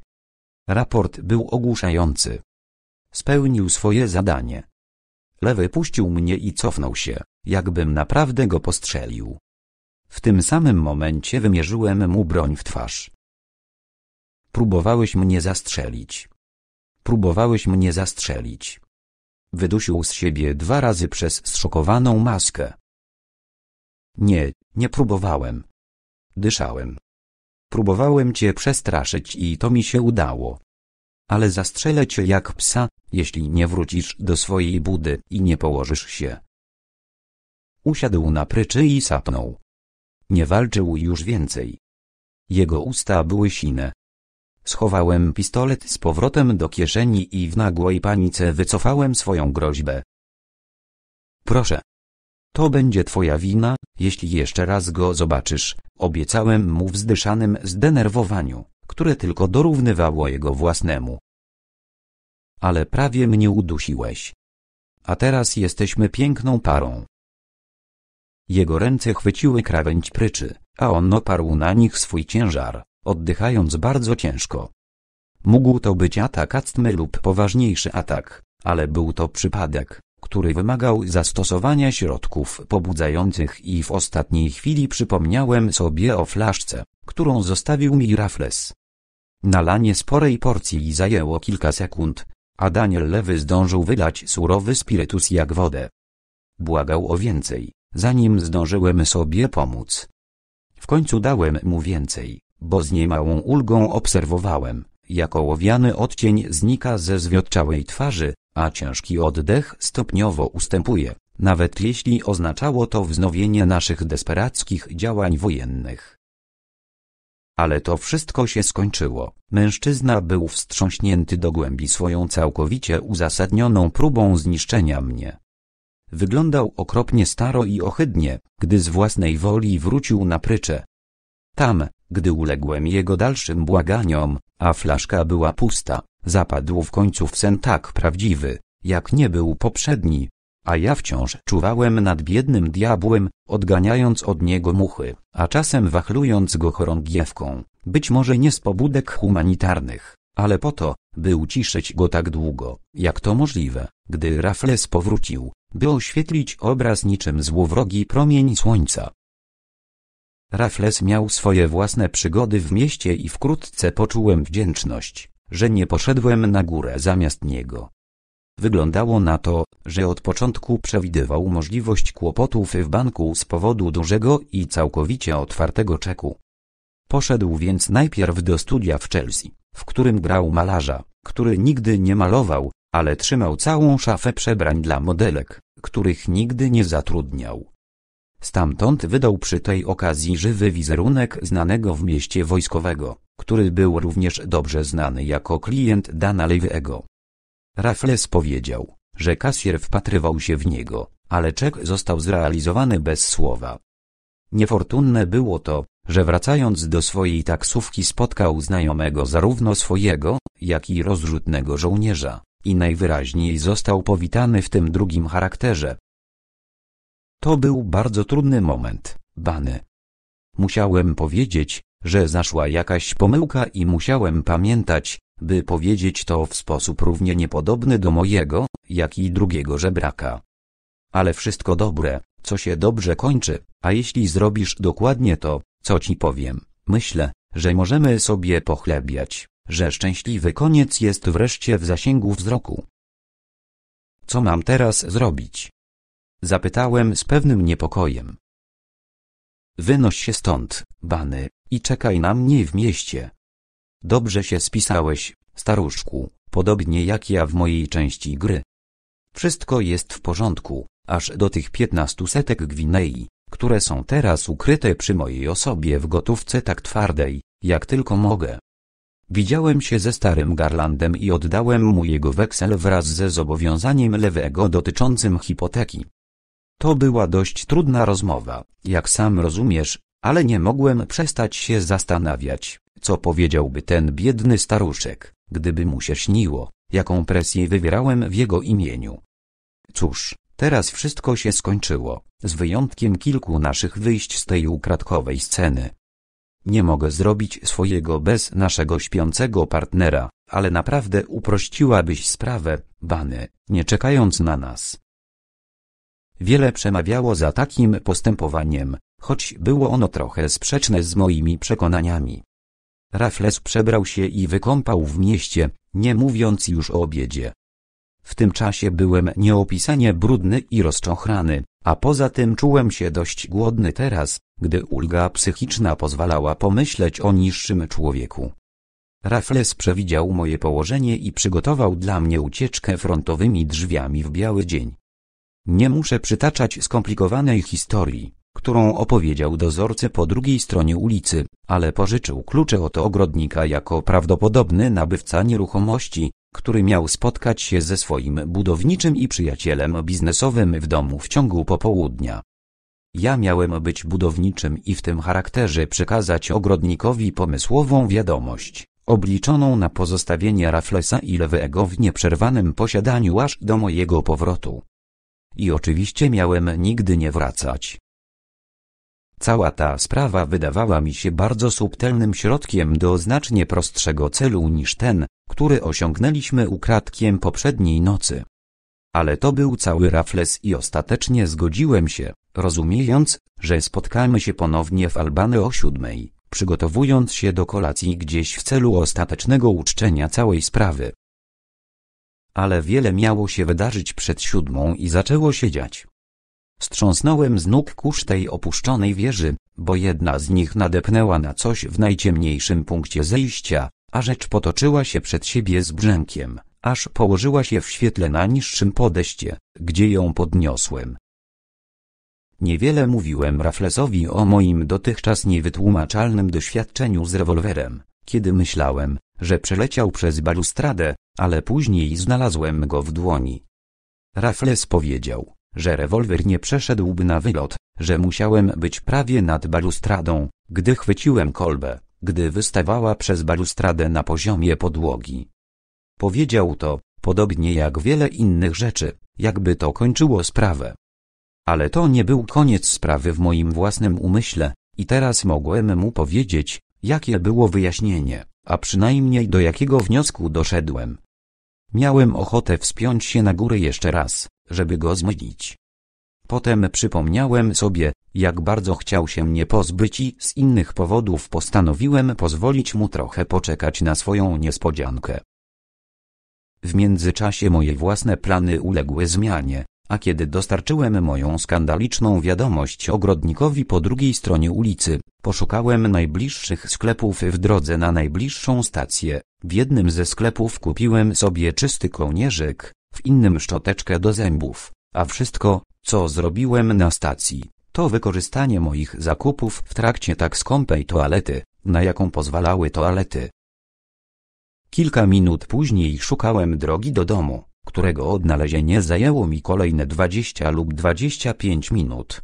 Raport był ogłuszający. Spełnił swoje zadanie. Lewy puścił mnie i cofnął się, jakbym naprawdę go postrzelił. W tym samym momencie wymierzyłem mu broń w twarz. Próbowałeś mnie zastrzelić próbowałeś mnie zastrzelić. Wydusił z siebie dwa razy przez zszokowaną maskę. Nie, nie próbowałem. Dyszałem. Próbowałem cię przestraszyć i to mi się udało. Ale zastrzelę cię jak psa, jeśli nie wrócisz do swojej budy i nie położysz się. Usiadł na pryczy i sapnął. Nie walczył już więcej. Jego usta były sine, Schowałem pistolet z powrotem do kieszeni i w nagłej panice wycofałem swoją groźbę. Proszę. To będzie twoja wina, jeśli jeszcze raz go zobaczysz, obiecałem mu w zdyszanym zdenerwowaniu, które tylko dorównywało jego własnemu. Ale prawie mnie udusiłeś. A teraz jesteśmy piękną parą. Jego ręce chwyciły krawędź pryczy, a on oparł na nich swój ciężar, oddychając bardzo ciężko. Mógł to być atak astmy lub poważniejszy atak, ale był to przypadek, który wymagał zastosowania środków pobudzających i w ostatniej chwili przypomniałem sobie o flaszce, którą zostawił mi Raffles. Nalanie sporej porcji zajęło kilka sekund, a Daniel Lewy zdążył wylać surowy spirytus jak wodę. Błagał o więcej, zanim zdążyłem sobie pomóc. W końcu dałem mu więcej, bo z niemałą ulgą obserwowałem, jak ołowiany odcień znika ze zwiotczałej twarzy, a ciężki oddech stopniowo ustępuje, nawet jeśli oznaczało to wznowienie naszych desperackich działań wojennych. Ale to wszystko się skończyło. Mężczyzna był wstrząśnięty do głębi swoją całkowicie uzasadnioną próbą zniszczenia mnie. Wyglądał okropnie staro i ohydnie, gdy z własnej woli wrócił na prycze. Tam, gdy uległem jego dalszym błaganiom, a flaszka była pusta, zapadł w końcu w sen tak prawdziwy, jak nie był poprzedni. A ja wciąż czuwałem nad biednym diabłem, odganiając od niego muchy, a czasem wachlując go chorągiewką, być może nie z pobudek humanitarnych, ale po to, by uciszyć go tak długo, jak to możliwe, gdy Rafles powrócił, by oświetlić obraz niczym złowrogi promień słońca. Raffles miał swoje własne przygody w mieście i wkrótce poczułem wdzięczność, że nie poszedłem na górę zamiast niego. Wyglądało na to, że od początku przewidywał możliwość kłopotów w banku z powodu dużego i całkowicie otwartego czeku. Poszedł więc najpierw do studia w Chelsea, w którym grał malarza, który nigdy nie malował, ale trzymał całą szafę przebrań dla modelek, których nigdy nie zatrudniał. Stamtąd wydał przy tej okazji żywy wizerunek znanego w mieście wojskowego, który był również dobrze znany jako klient Dana Levy'ego. Raffles powiedział, że kasjer wpatrywał się w niego, ale czek został zrealizowany bez słowa. Niefortunne było to, że wracając do swojej taksówki spotkał znajomego zarówno swojego, jak i rozrzutnego żołnierza, i najwyraźniej został powitany w tym drugim charakterze, to był bardzo trudny moment, Bany. Musiałem powiedzieć, że zaszła jakaś pomyłka i musiałem pamiętać, by powiedzieć to w sposób równie niepodobny do mojego, jak i drugiego żebraka. Ale wszystko dobre, co się dobrze kończy, a jeśli zrobisz dokładnie to, co ci powiem, myślę, że możemy sobie pochlebiać, że szczęśliwy koniec jest wreszcie w zasięgu wzroku. Co mam teraz zrobić? Zapytałem z pewnym niepokojem. Wynoś się stąd, bany, i czekaj na mnie w mieście. Dobrze się spisałeś, staruszku, podobnie jak ja w mojej części gry. Wszystko jest w porządku, aż do tych piętnastu setek gwinei, które są teraz ukryte przy mojej osobie w gotówce tak twardej, jak tylko mogę. Widziałem się ze starym Garlandem i oddałem mu jego weksel wraz ze zobowiązaniem lewego dotyczącym hipoteki. To była dość trudna rozmowa, jak sam rozumiesz, ale nie mogłem przestać się zastanawiać, co powiedziałby ten biedny staruszek, gdyby mu się śniło, jaką presję wywierałem w jego imieniu. Cóż, teraz wszystko się skończyło, z wyjątkiem kilku naszych wyjść z tej ukradkowej sceny. Nie mogę zrobić swojego bez naszego śpiącego partnera, ale naprawdę uprościłabyś sprawę, Bany, nie czekając na nas. Wiele przemawiało za takim postępowaniem, choć było ono trochę sprzeczne z moimi przekonaniami. Raffles przebrał się i wykąpał w mieście, nie mówiąc już o obiedzie. W tym czasie byłem nieopisanie brudny i rozczochrany, a poza tym czułem się dość głodny teraz, gdy ulga psychiczna pozwalała pomyśleć o niższym człowieku. Raffles przewidział moje położenie i przygotował dla mnie ucieczkę frontowymi drzwiami w biały dzień. Nie muszę przytaczać skomplikowanej historii, którą opowiedział dozorcy po drugiej stronie ulicy, ale pożyczył klucze od ogrodnika jako prawdopodobny nabywca nieruchomości, który miał spotkać się ze swoim budowniczym i przyjacielem biznesowym w domu w ciągu popołudnia. Ja miałem być budowniczym i w tym charakterze przekazać ogrodnikowi pomysłową wiadomość, obliczoną na pozostawienie Raflesa i Lewego w nieprzerwanym posiadaniu aż do mojego powrotu. I oczywiście miałem nigdy nie wracać. Cała ta sprawa wydawała mi się bardzo subtelnym środkiem do znacznie prostszego celu niż ten, który osiągnęliśmy ukradkiem poprzedniej nocy. Ale to był cały rafles i ostatecznie zgodziłem się, rozumiejąc, że spotkamy się ponownie w Albany o siódmej, przygotowując się do kolacji gdzieś w celu ostatecznego uczczenia całej sprawy ale wiele miało się wydarzyć przed siódmą i zaczęło się dziać. Strząsnąłem z nóg kurz tej opuszczonej wieży, bo jedna z nich nadepnęła na coś w najciemniejszym punkcie zejścia, a rzecz potoczyła się przed siebie z brzękiem, aż położyła się w świetle na niższym podejście, gdzie ją podniosłem. Niewiele mówiłem Raflesowi o moim dotychczas niewytłumaczalnym doświadczeniu z rewolwerem, kiedy myślałem, że przeleciał przez balustradę, ale później znalazłem go w dłoni. Raffles powiedział, że rewolwer nie przeszedłby na wylot, że musiałem być prawie nad balustradą, gdy chwyciłem kolbę, gdy wystawała przez balustradę na poziomie podłogi. Powiedział to, podobnie jak wiele innych rzeczy, jakby to kończyło sprawę. Ale to nie był koniec sprawy w moim własnym umyśle, i teraz mogłem mu powiedzieć, jakie było wyjaśnienie a przynajmniej do jakiego wniosku doszedłem. Miałem ochotę wspiąć się na górę jeszcze raz, żeby go zmienić. Potem przypomniałem sobie, jak bardzo chciał się mnie pozbyć i z innych powodów postanowiłem pozwolić mu trochę poczekać na swoją niespodziankę. W międzyczasie moje własne plany uległy zmianie, a kiedy dostarczyłem moją skandaliczną wiadomość ogrodnikowi po drugiej stronie ulicy, poszukałem najbliższych sklepów w drodze na najbliższą stację. W jednym ze sklepów kupiłem sobie czysty kołnierzyk, w innym szczoteczkę do zębów, a wszystko, co zrobiłem na stacji, to wykorzystanie moich zakupów w trakcie tak skąpej toalety, na jaką pozwalały toalety. Kilka minut później szukałem drogi do domu którego odnalezienie zajęło mi kolejne 20 lub 25 minut.